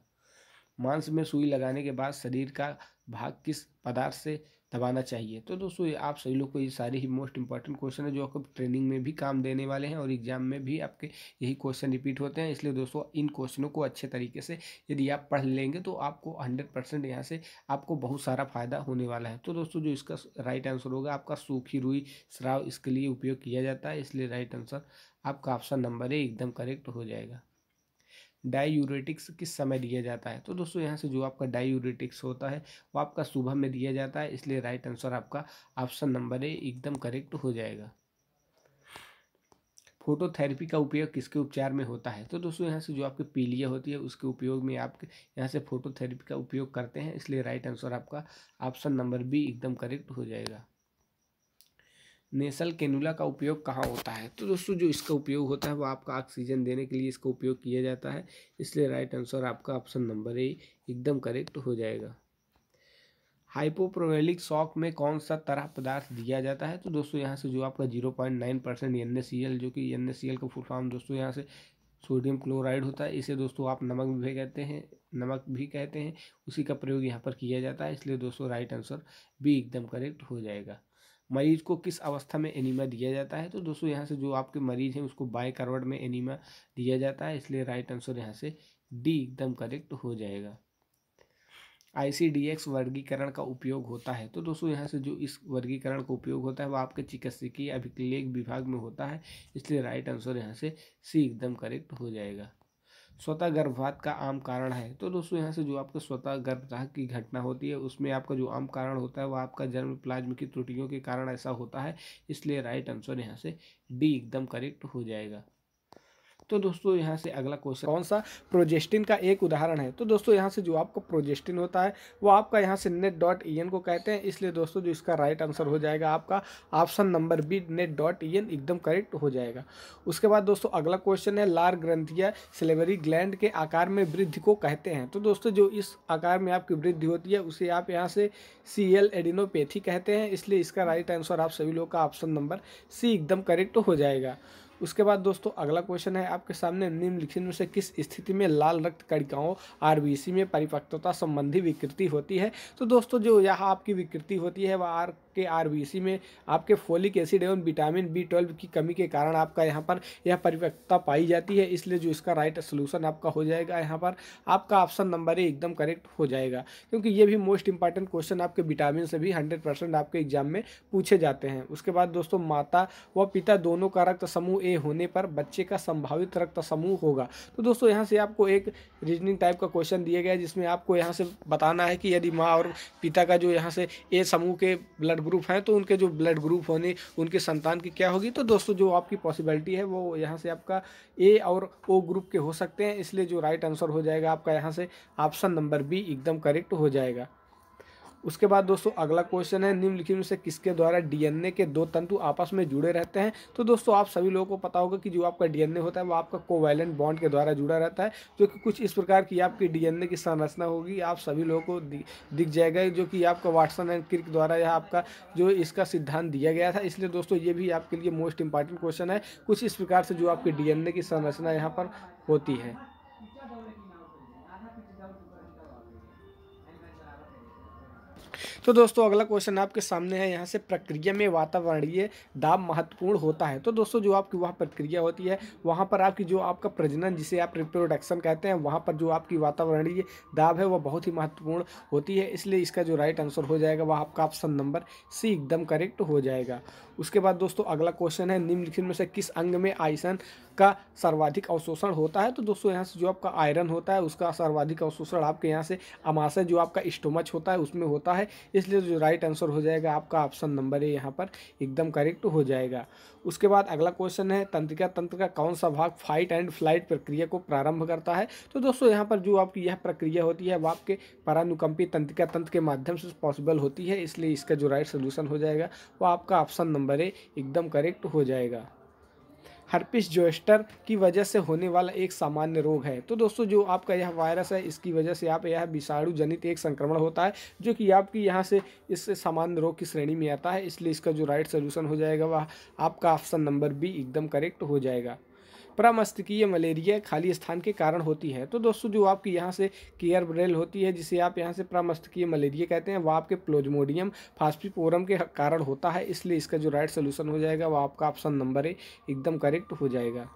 मांस में सुई लगाने के बाद शरीर का भाग किस पदार्थ से दबाना चाहिए तो दोस्तों ये आप सभी लोग को ये सारे ही मोस्ट इंपॉर्टेंट क्वेश्चन है जो आपको ट्रेनिंग में भी काम देने वाले हैं और एग्जाम में भी आपके यही क्वेश्चन रिपीट होते हैं इसलिए दोस्तों इन क्वेश्चनों को अच्छे तरीके से यदि आप पढ़ लेंगे तो आपको हंड्रेड परसेंट यहाँ से आपको बहुत सारा फायदा होने वाला है तो दोस्तों जो इसका राइट आंसर होगा आपका सूखी रुई श्राव इसके लिए उपयोग किया जाता है इसलिए राइट आंसर आपका ऑप्शन नंबर है एकदम करेक्ट हो जाएगा डायूरेटिक्स किस समय दिया जाता है तो दोस्तों यहाँ से जो आपका डायूरेटिक्स होता है वो आपका सुबह में दिया जाता है इसलिए राइट आंसर आपका ऑप्शन नंबर ए एकदम करेक्ट हो जाएगा फोटोथेरेपी का उपयोग किसके उपचार में होता है तो दोस्तों यहाँ से जो आपकी पीलिया होती है उसके उपयोग में आप यहाँ से फोटोथेरेपी का उपयोग करते हैं इसलिए राइट आंसर आपका ऑप्शन नंबर बी एकदम करेक्ट हो जाएगा नेसल कैनुला का उपयोग कहाँ होता है तो दोस्तों जो इसका उपयोग होता है वो आपका ऑक्सीजन देने के लिए इसका उपयोग किया जाता है इसलिए राइट आंसर आपका ऑप्शन नंबर ए एकदम करेक्ट हो जाएगा हाइपोप्रोवेलिक शॉक में कौन सा तरह पदार्थ दिया जाता है तो दोस्तों यहाँ से जो आपका zero point nine percent N जो कि एन का फुल फॉर्म दोस्तों यहाँ से सोडियम क्लोराइड होता है इसे दोस्तों आप नमक भी कहते हैं नमक भी कहते हैं उसी का प्रयोग यहाँ पर किया जाता है इसलिए दोस्तों राइट आंसर भी एकदम करेक्ट हो जाएगा मरीज को किस अवस्था में एनीमा दिया जाता है तो दोस्तों यहाँ से जो आपके मरीज हैं उसको बाय करवट में एनीमा दिया जाता है इसलिए राइट आंसर यहाँ से डी एकदम करेक्ट हो जाएगा आईसीडीएक्स वर्गीकरण का उपयोग होता है तो दोस्तों यहाँ से जो इस वर्गीकरण का उपयोग होता है वो आपके चिकित्सकीय अभिलेख विभाग में होता है इसलिए राइट आंसर यहाँ से सी एकदम करेक्ट हो जाएगा स्वतः गर्भपात का आम कारण है तो दोस्तों यहाँ से जो आपका स्वतः गर्भदाह की घटना होती है उसमें आपका जो आम कारण होता है वह आपका जन्म प्लाज्म की त्रुटियों के कारण ऐसा होता है इसलिए राइट आंसर यहाँ से डी एकदम करेक्ट हो जाएगा तो दोस्तों यहाँ से अगला क्वेश्चन कौन सा प्रोजेस्टिन का एक उदाहरण है तो दोस्तों यहाँ से जो आपका प्रोजेस्टिन होता है वो आपका यहाँ से नेट डॉट ई को कहते हैं इसलिए दोस्तों जो इसका राइट आंसर हो जाएगा आपका option number B net dot E एकदम करेक्ट हो जाएगा उसके बाद दोस्तों अगला क्वेश्चन है लार ग्रंथिया सिलेवरी ग्लैंड के आकार में वृद्धि को कहते हैं तो दोस्तों जो इस आकार में आपकी वृद्धि होती है उसे आप यहाँ से सी एल एडिनोपैथी कहते हैं इसलिए इसका राइट आंसर आप सभी लोग का ऑप्शन नंबर सी एकदम करेक्ट हो जाएगा उसके बाद दोस्तों अगला क्वेश्चन है आपके सामने निम्नलिखित में से किस स्थिति में लाल रक्त कणिकाओं आरबीसी में परिपक्वता संबंधी विकृति होती है तो दोस्तों जो यह आपकी विकृति होती है वह आर के आर में आपके फोलिक एसिड एवं विटामिन बी ट्वेल्व की कमी के कारण आपका यहाँ पर यह परिपक्वता पाई जाती है इसलिए जो इसका राइट सोल्यूशन आपका हो जाएगा यहाँ पर आपका ऑप्शन नंबर ए एकदम करेक्ट हो जाएगा क्योंकि ये भी मोस्ट इंपॉर्टेंट क्वेश्चन आपके विटामिन से भी हंड्रेड परसेंट आपके एग्जाम में पूछे जाते हैं उसके बाद दोस्तों माता व पिता दोनों का रक्त समूह ए होने पर बच्चे का संभावित रक्त समूह होगा तो दोस्तों यहाँ से आपको एक रीजनिंग टाइप का क्वेश्चन दिया गया है जिसमें आपको यहाँ से बताना है कि यदि माँ और पिता का जो यहाँ से ए समूह के ब्लड ब्लड ग्रुप हैं तो उनके जो ब्लड ग्रुप होने उनके संतान की क्या होगी तो दोस्तों जो आपकी पॉसिबिलिटी है वो यहाँ से आपका ए और ओ ग्रुप के हो सकते हैं इसलिए जो राइट आंसर हो जाएगा आपका यहाँ से ऑप्शन नंबर बी एकदम करेक्ट हो जाएगा उसके बाद दोस्तों अगला क्वेश्चन है निम्नलिखित में से किसके द्वारा डीएनए के दो तंतु आपस में जुड़े रहते हैं तो दोस्तों आप सभी लोगों को पता होगा कि जो आपका डीएनए होता है वो आपका कोवैलेंट बॉन्ड के द्वारा जुड़ा रहता है जो कि कुछ इस प्रकार की आपकी डीएनए की संरचना होगी आप सभी लोगों को दिख जाएगा जो कि आपका वाटसन एंड क्रिक द्वारा यह आपका जो इसका सिद्धांत दिया गया था इसलिए दोस्तों ये भी आपके लिए मोस्ट इंपॉर्टेंट क्वेश्चन है कुछ इस प्रकार से जो आपकी डी की संरचना यहाँ पर होती है तो दोस्तों अगला क्वेश्चन आपके सामने है यहाँ से प्रक्रिया में वातावरणीय दाब महत्वपूर्ण होता है तो दोस्तों जो आपकी वह प्रक्रिया होती है वहाँ पर आपकी जो आपका प्रजनन जिसे आप रिप्रोडक्शन कहते हैं वहाँ पर जो आपकी वातावरणीय दाब है वह बहुत ही महत्वपूर्ण होती है इसलिए इसका जो राइट आंसर हो जाएगा वह आपका ऑप्शन नंबर सी एकदम करेक्ट हो जाएगा उसके बाद दोस्तों अगला क्वेश्चन है निम्नलिखित में से किस अंग में आइसन का सर्वाधिक अवशोषण होता है तो दोस्तों यहाँ से जो आपका आयरन होता है उसका सर्वाधिक अवशोषण आपके यहाँ से अमाशय जो आपका स्टोमच होता है उसमें होता है इसलिए जो राइट आंसर हो जाएगा आपका ऑप्शन नंबर ए यहाँ पर एकदम करेक्ट हो जाएगा उसके बाद अगला क्वेश्चन है तंत्रिका तंत्र का कौन सा भाग फाइट एंड फ्लाइट प्रक्रिया को प्रारंभ करता है तो दोस्तों यहाँ पर जो आपकी यह प्रक्रिया होती है वह आपके परानुकंपी तंत्रिका तंत्र के माध्यम से पॉसिबल होती है इसलिए इसका जो राइट सोल्यूशन हो जाएगा वो आपका ऑप्शन नंबर ए एकदम करेक्ट हो जाएगा हर्पिस जोस्टर की वजह से होने वाला एक सामान्य रोग है तो दोस्तों जो आपका यह वायरस है इसकी वजह से आप यह विषाणु जनित एक संक्रमण होता है जो कि आपकी यहाँ से इस सामान्य रोग की श्रेणी में आता है इसलिए इसका जो राइट सोल्यूशन हो जाएगा वह आपका ऑप्शन नंबर बी एकदम करेक्ट हो जाएगा परामस्तकीय मलेरिया खाली स्थान के कारण होती है तो दोस्तों जो आपकी यहाँ से केयर ब्रेल होती है जिसे आप यहाँ से परामस्तकीय मलेरिया कहते हैं वह आपके प्लोजमोडियम फास्पिपोरम के कारण होता है इसलिए इसका जो राइट सोल्यूशन हो जाएगा वह आपका ऑप्शन नंबर ए एकदम करेक्ट हो जाएगा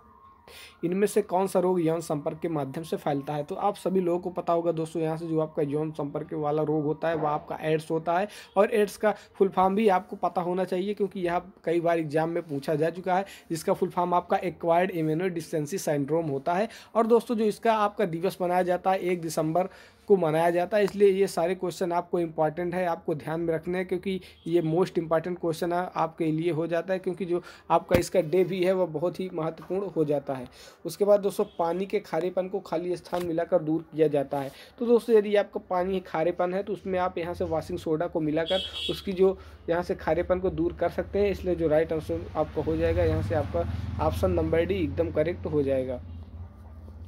इनमें से कौन सा रोग यौन संपर्क के माध्यम से फैलता है तो आप सभी लोगों को पता होगा दोस्तों यहाँ से जो आपका यौन संपर्क वाला रोग होता है वह आपका एड्स होता है और एड्स का फुल फॉर्म भी आपको पता होना चाहिए क्योंकि यह कई बार एग्जाम में पूछा जा चुका है जिसका फुल फॉर्म आपका एक्वायर्ड इम्यूनो डिस्टेंसी सिंड्रोम होता है और दोस्तों जो इसका आपका दिवस मनाया जाता है एक दिसंबर को मनाया जाता है इसलिए ये सारे क्वेश्चन आपको इम्पॉर्टेंट है आपको ध्यान में रखना है क्योंकि ये मोस्ट इम्पॉर्टेंट क्वेश्चन आपके लिए हो जाता है क्योंकि जो आपका इसका डे भी है वह बहुत ही महत्वपूर्ण हो जाता है उसके बाद दोस्तों पानी के खारेपन को खाली स्थान मिलाकर दूर किया जाता है तो दोस्तों यदि आपका पानी खारेपन है तो उसमें आप यहाँ से वॉशिंग सोडा को मिलाकर उसकी जो यहाँ से खारेपन को दूर कर सकते हैं इसलिए जो राइट आंसर आपका हो जाएगा यहाँ से आपका ऑप्शन नंबर डी एकदम करेक्ट हो जाएगा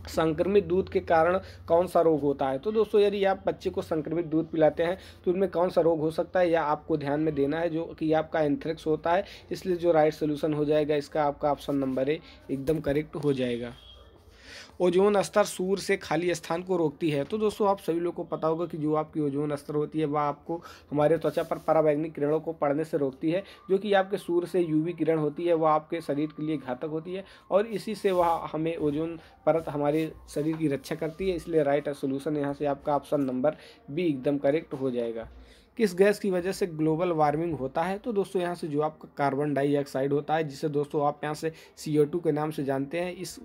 संक्रमित दूध के कारण कौन सा रोग होता है तो दोस्तों यदि आप बच्चे को संक्रमित दूध पिलाते हैं तो उनमें कौन सा रोग हो सकता है या आपको ध्यान में देना है जो कि आपका एंथ्रेक्स होता है इसलिए जो राइट सोल्यूशन हो जाएगा इसका आपका ऑप्शन नंबर ए एकदम करेक्ट हो जाएगा ओजोन स्तर सूर्य से खाली स्थान को रोकती है तो दोस्तों आप सभी लोग को पता होगा कि जो आपकी ओजोन स्तर होती है वह आपको हमारे त्वचा पर पराबैग्निक किरणों को पड़ने से रोकती है जो कि आपके सूर्य से यूवी किरण होती है वह आपके शरीर के लिए घातक होती है और इसी से वह हमें ओजोन परत हमारे शरीर की रक्षा करती है इसलिए राइट सोल्यूशन यहाँ से आपका ऑप्शन नंबर बी एकदम करेक्ट हो जाएगा किस गैस की वजह से ग्लोबल वार्मिंग होता है तो दोस्तों यहाँ से जो आपका कार्बन डाइऑक्साइड होता है जिसे दोस्तों आप यहाँ से सी के नाम से जानते हैं इस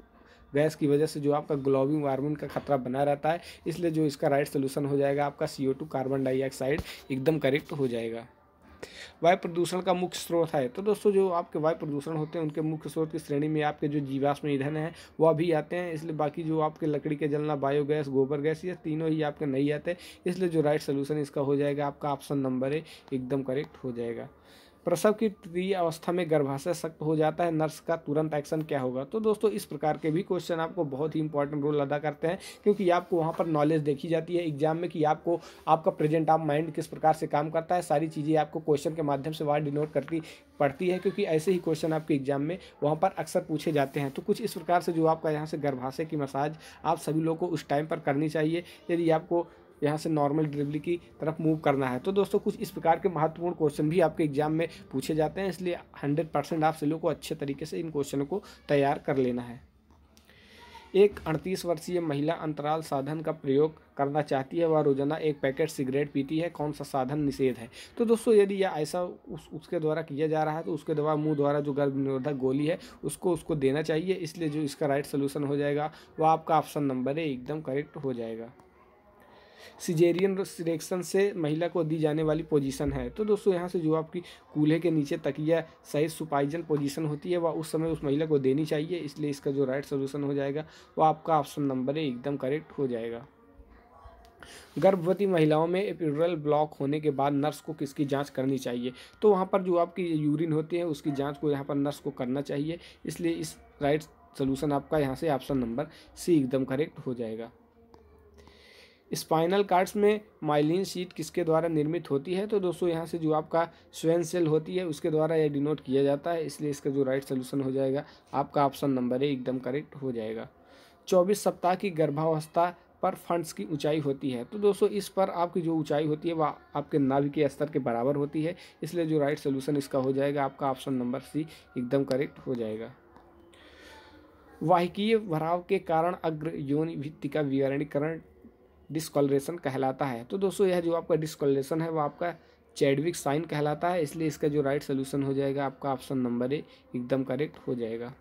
गैस की वजह से जो आपका ग्लोबिंग वार्मिंग का खतरा बना रहता है इसलिए जो इसका राइट सोल्यूशन हो जाएगा आपका सी कार्बन डाइऑक्साइड एकदम करेक्ट हो जाएगा वायु प्रदूषण का मुख्य स्रोत है तो दोस्तों जो आपके वायु प्रदूषण होते हैं उनके मुख्य स्रोत की श्रेणी में आपके जो जीवाश्म ईंधन है वो अभी आते हैं इसलिए बाकी जो आपके लकड़ी के जलना बायोगैस गोबर गैस ये तीनों ही आपके नहीं आते इसलिए जो राइट सोल्यूशन इसका हो जाएगा आपका ऑप्शन नंबर है एकदम करेक्ट हो जाएगा प्रसव की तृतीय अवस्था में गर्भाशय सख्त हो जाता है नर्स का तुरंत एक्शन क्या होगा तो दोस्तों इस प्रकार के भी क्वेश्चन आपको बहुत ही इंपॉर्टेंट रोल अदा करते हैं क्योंकि आपको वहाँ पर नॉलेज देखी जाती है एग्जाम में कि आपको आपका प्रेजेंट ऑफ माइंड किस प्रकार से काम करता है सारी चीज़ें आपको क्वेश्चन के माध्यम से वहाँ डिनोट करती पड़ती है क्योंकि ऐसे ही क्वेश्चन आपके एग्जाम में वहाँ पर अक्सर पूछे जाते हैं तो कुछ इस प्रकार से जो आपका यहाँ से गर्भाशय की मसाज आप सभी लोग को उस टाइम पर करनी चाहिए यदि आपको यहाँ से नॉर्मल डिलीवरी की तरफ मूव करना है तो दोस्तों कुछ इस प्रकार के महत्वपूर्ण क्वेश्चन भी आपके एग्जाम में पूछे जाते हैं इसलिए हंड्रेड परसेंट आप सिलो को अच्छे तरीके से इन क्वेश्चनों को तैयार कर लेना है एक अड़तीस वर्षीय महिला अंतराल साधन का प्रयोग करना चाहती है वह रोजाना एक पैकेट सिगरेट पीती है कौन सा साधन निषेध है तो दोस्तों यदि यह ऐसा उस उसके द्वारा किया जा रहा है तो उसके द्वारा मुंह द्वारा जो गर्भ निरोधक गोली है उसको उसको देना चाहिए इसलिए जो इसका राइट सोल्यूशन हो जाएगा वह आपका ऑप्शन नंबर है एकदम करेक्ट हो जाएगा सिजेरियन सिलेक्शन से महिला को दी जाने वाली पोजीशन है तो दोस्तों यहाँ से जो आपकी कूल्हे के नीचे तकिया सही सुपाइजन पोजीशन होती है वह उस समय उस महिला को देनी चाहिए इसलिए इसका जो राइट सोल्यूशन हो जाएगा वह आपका ऑप्शन नंबर है एकदम करेक्ट हो जाएगा गर्भवती महिलाओं में एपिडरल ब्लॉक होने के बाद नर्स को किसकी जांच करनी चाहिए तो वहाँ पर जो आपकी यूरिन होती है उसकी जांच को यहाँ पर नर्स को करना चाहिए इसलिए इस राइट सोल्यूशन आपका यहाँ से ऑप्शन नंबर सी एकदम करेक्ट हो जाएगा स्पाइनल कार्ड्स में माइलिन शीट किसके द्वारा निर्मित होती है तो दोस्तों यहाँ से जो आपका स्वयं सेल होती है उसके द्वारा यह डिनोट किया जाता है इसलिए इसका जो राइट सोल्यूशन हो जाएगा आपका ऑप्शन नंबर ए एकदम करेक्ट हो जाएगा चौबीस सप्ताह की गर्भावस्था पर फंड्स की ऊंचाई होती है तो दोस्तों इस पर आपकी जो ऊंचाई होती है वह आपके नाभि के स्तर के बराबर होती है इसलिए जो राइट सोल्यूशन इसका हो जाएगा आपका ऑप्शन नंबर सी एकदम करेक्ट हो जाएगा वाहकीय भराव के कारण अग्र योनि भित्ति का विवरणीकरण डिस्कॉलरेशन कहलाता है तो दोस्तों यह जो आपका डिस्कॉलरेशन है वो आपका चैडविक साइन कहलाता है इसलिए इसका जो राइट सोल्यूशन हो जाएगा आपका ऑप्शन नंबर ए एकदम करेक्ट हो जाएगा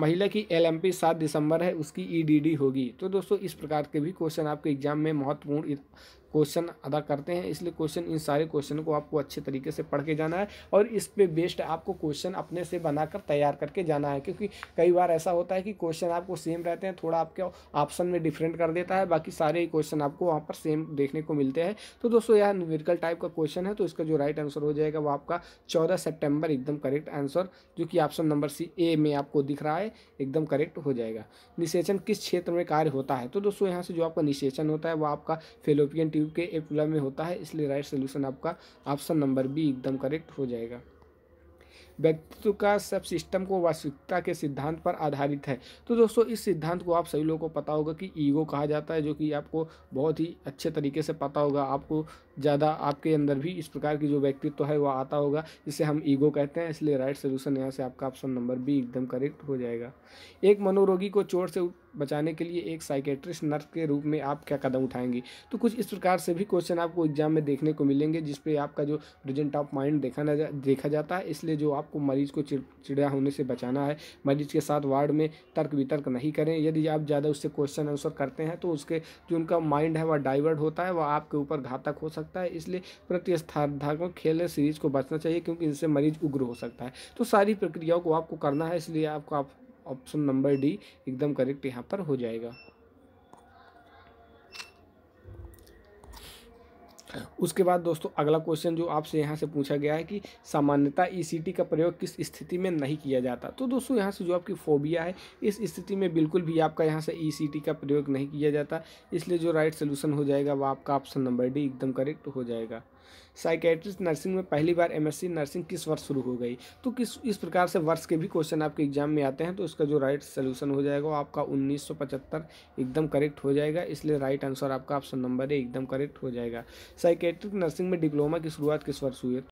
महिला की एल एम पी सात दिसंबर है उसकी ई डी डी होगी तो दोस्तों इस प्रकार के भी क्वेश्चन आपके एग्जाम में महत्वपूर्ण क्वेश्चन अदा करते हैं इसलिए क्वेश्चन इन सारे क्वेश्चन को आपको अच्छे तरीके से पढ़ के जाना है और इस पे बेस्ड आपको क्वेश्चन अपने से बनाकर तैयार करके जाना है क्योंकि कई बार ऐसा होता है कि क्वेश्चन आपको सेम रहते हैं थोड़ा आपके ऑप्शन में डिफरेंट कर देता है बाकी सारे क्वेश्चन आपको वहाँ पर सेम देखने को मिलते हैं तो दोस्तों यह न्यूमेरिकल टाइप का क्वेश्चन है तो इसका जो राइट आंसर हो जाएगा वो आपका चौदह सेप्टेम्बर एकदम करेक्ट आंसर जो कि ऑप्शन नंबर सी ए में आपको दिख रहा है है एकदम करेक्ट हो जाएगा निषेचन किस क्षेत्र में कार्य होता है तो दोस्तों यहाँ से जो आपका निषेचन होता है वो आपका फेलोपियन ट्यूब के एपुला में होता है इसलिए राइट सोल्यूशन आपका ऑप्शन नंबर बी एकदम करेक्ट हो जाएगा व्यक्तित्व का सब सिस्टम को वास्तविकता के सिद्धांत पर आधारित है तो दोस्तों इस सिद्धांत को आप सभी लोगों को पता होगा कि ईगो कहा जाता है जो कि आपको बहुत ही अच्छे तरीके से पता होगा आपको ज़्यादा आपके अंदर भी इस प्रकार की जो व्यक्तित्व है वह आता होगा जिसे हम ईगो कहते हैं इसलिए राइट सोल्यूशन यहाँ से आपका ऑप्शन नंबर बी एकदम करेक्ट हो जाएगा एक मनोरोगी को चोट से बचाने के लिए एक साइकेट्रिस्ट नर्स के रूप में आप क्या कदम उठाएंगी तो कुछ इस प्रकार से भी क्वेश्चन आपको एग्जाम में देखने को मिलेंगे जिसपे आपका जो प्रेजेंट ऑफ माइंड देखा ना जा, देखा जाता है इसलिए जो आप आपको मरीज़ को चिड़िया होने से बचाना है मरीज़ के साथ वार्ड में तर्क वितर्क नहीं करें यदि आप ज़्यादा उससे क्वेश्चन आंसर करते हैं तो उसके जो उनका माइंड है वह डाइवर्ट होता है वह आपके ऊपर घातक हो सकता है इसलिए प्रतिस्पर्धात्मक खेल सीरीज को बचना चाहिए क्योंकि इससे मरीज उग्र हो सकता है तो सारी प्रक्रियाओं को आपको करना है इसलिए आपको आप ऑप्शन नंबर डी एकदम करेक्ट यहाँ पर हो जाएगा उसके बाद दोस्तों अगला क्वेश्चन जो आपसे यहाँ से पूछा गया है कि सामान्यता ईसीटी e का प्रयोग किस स्थिति में नहीं किया जाता तो दोस्तों यहाँ से जो आपकी फोबिया है इस स्थिति में बिल्कुल भी आपका यहाँ से ईसीटी e का प्रयोग नहीं किया जाता इसलिए जो राइट सोल्यूशन हो जाएगा वह आपका ऑप्शन नंबर डी एकदम करेक्ट हो जाएगा साइकेट्रिस्ट नर्सिंग में पहली बार एमएससी नर्सिंग किस वर्ष शुरू हो गई तो किस इस प्रकार से वर्ष के भी क्वेश्चन आपके एग्जाम में आते हैं तो इसका जो राइट सोल्यूशन हो जाएगा वो आपका उन्नीस एकदम करेक्ट हो जाएगा इसलिए राइट आंसर आपका ऑप्शन नंबर ए एकदम करेक्ट हो जाएगा साइकेट्रिक नर्सिंग में डिप्लोमा की शुरुआत किस वर्ष हुई है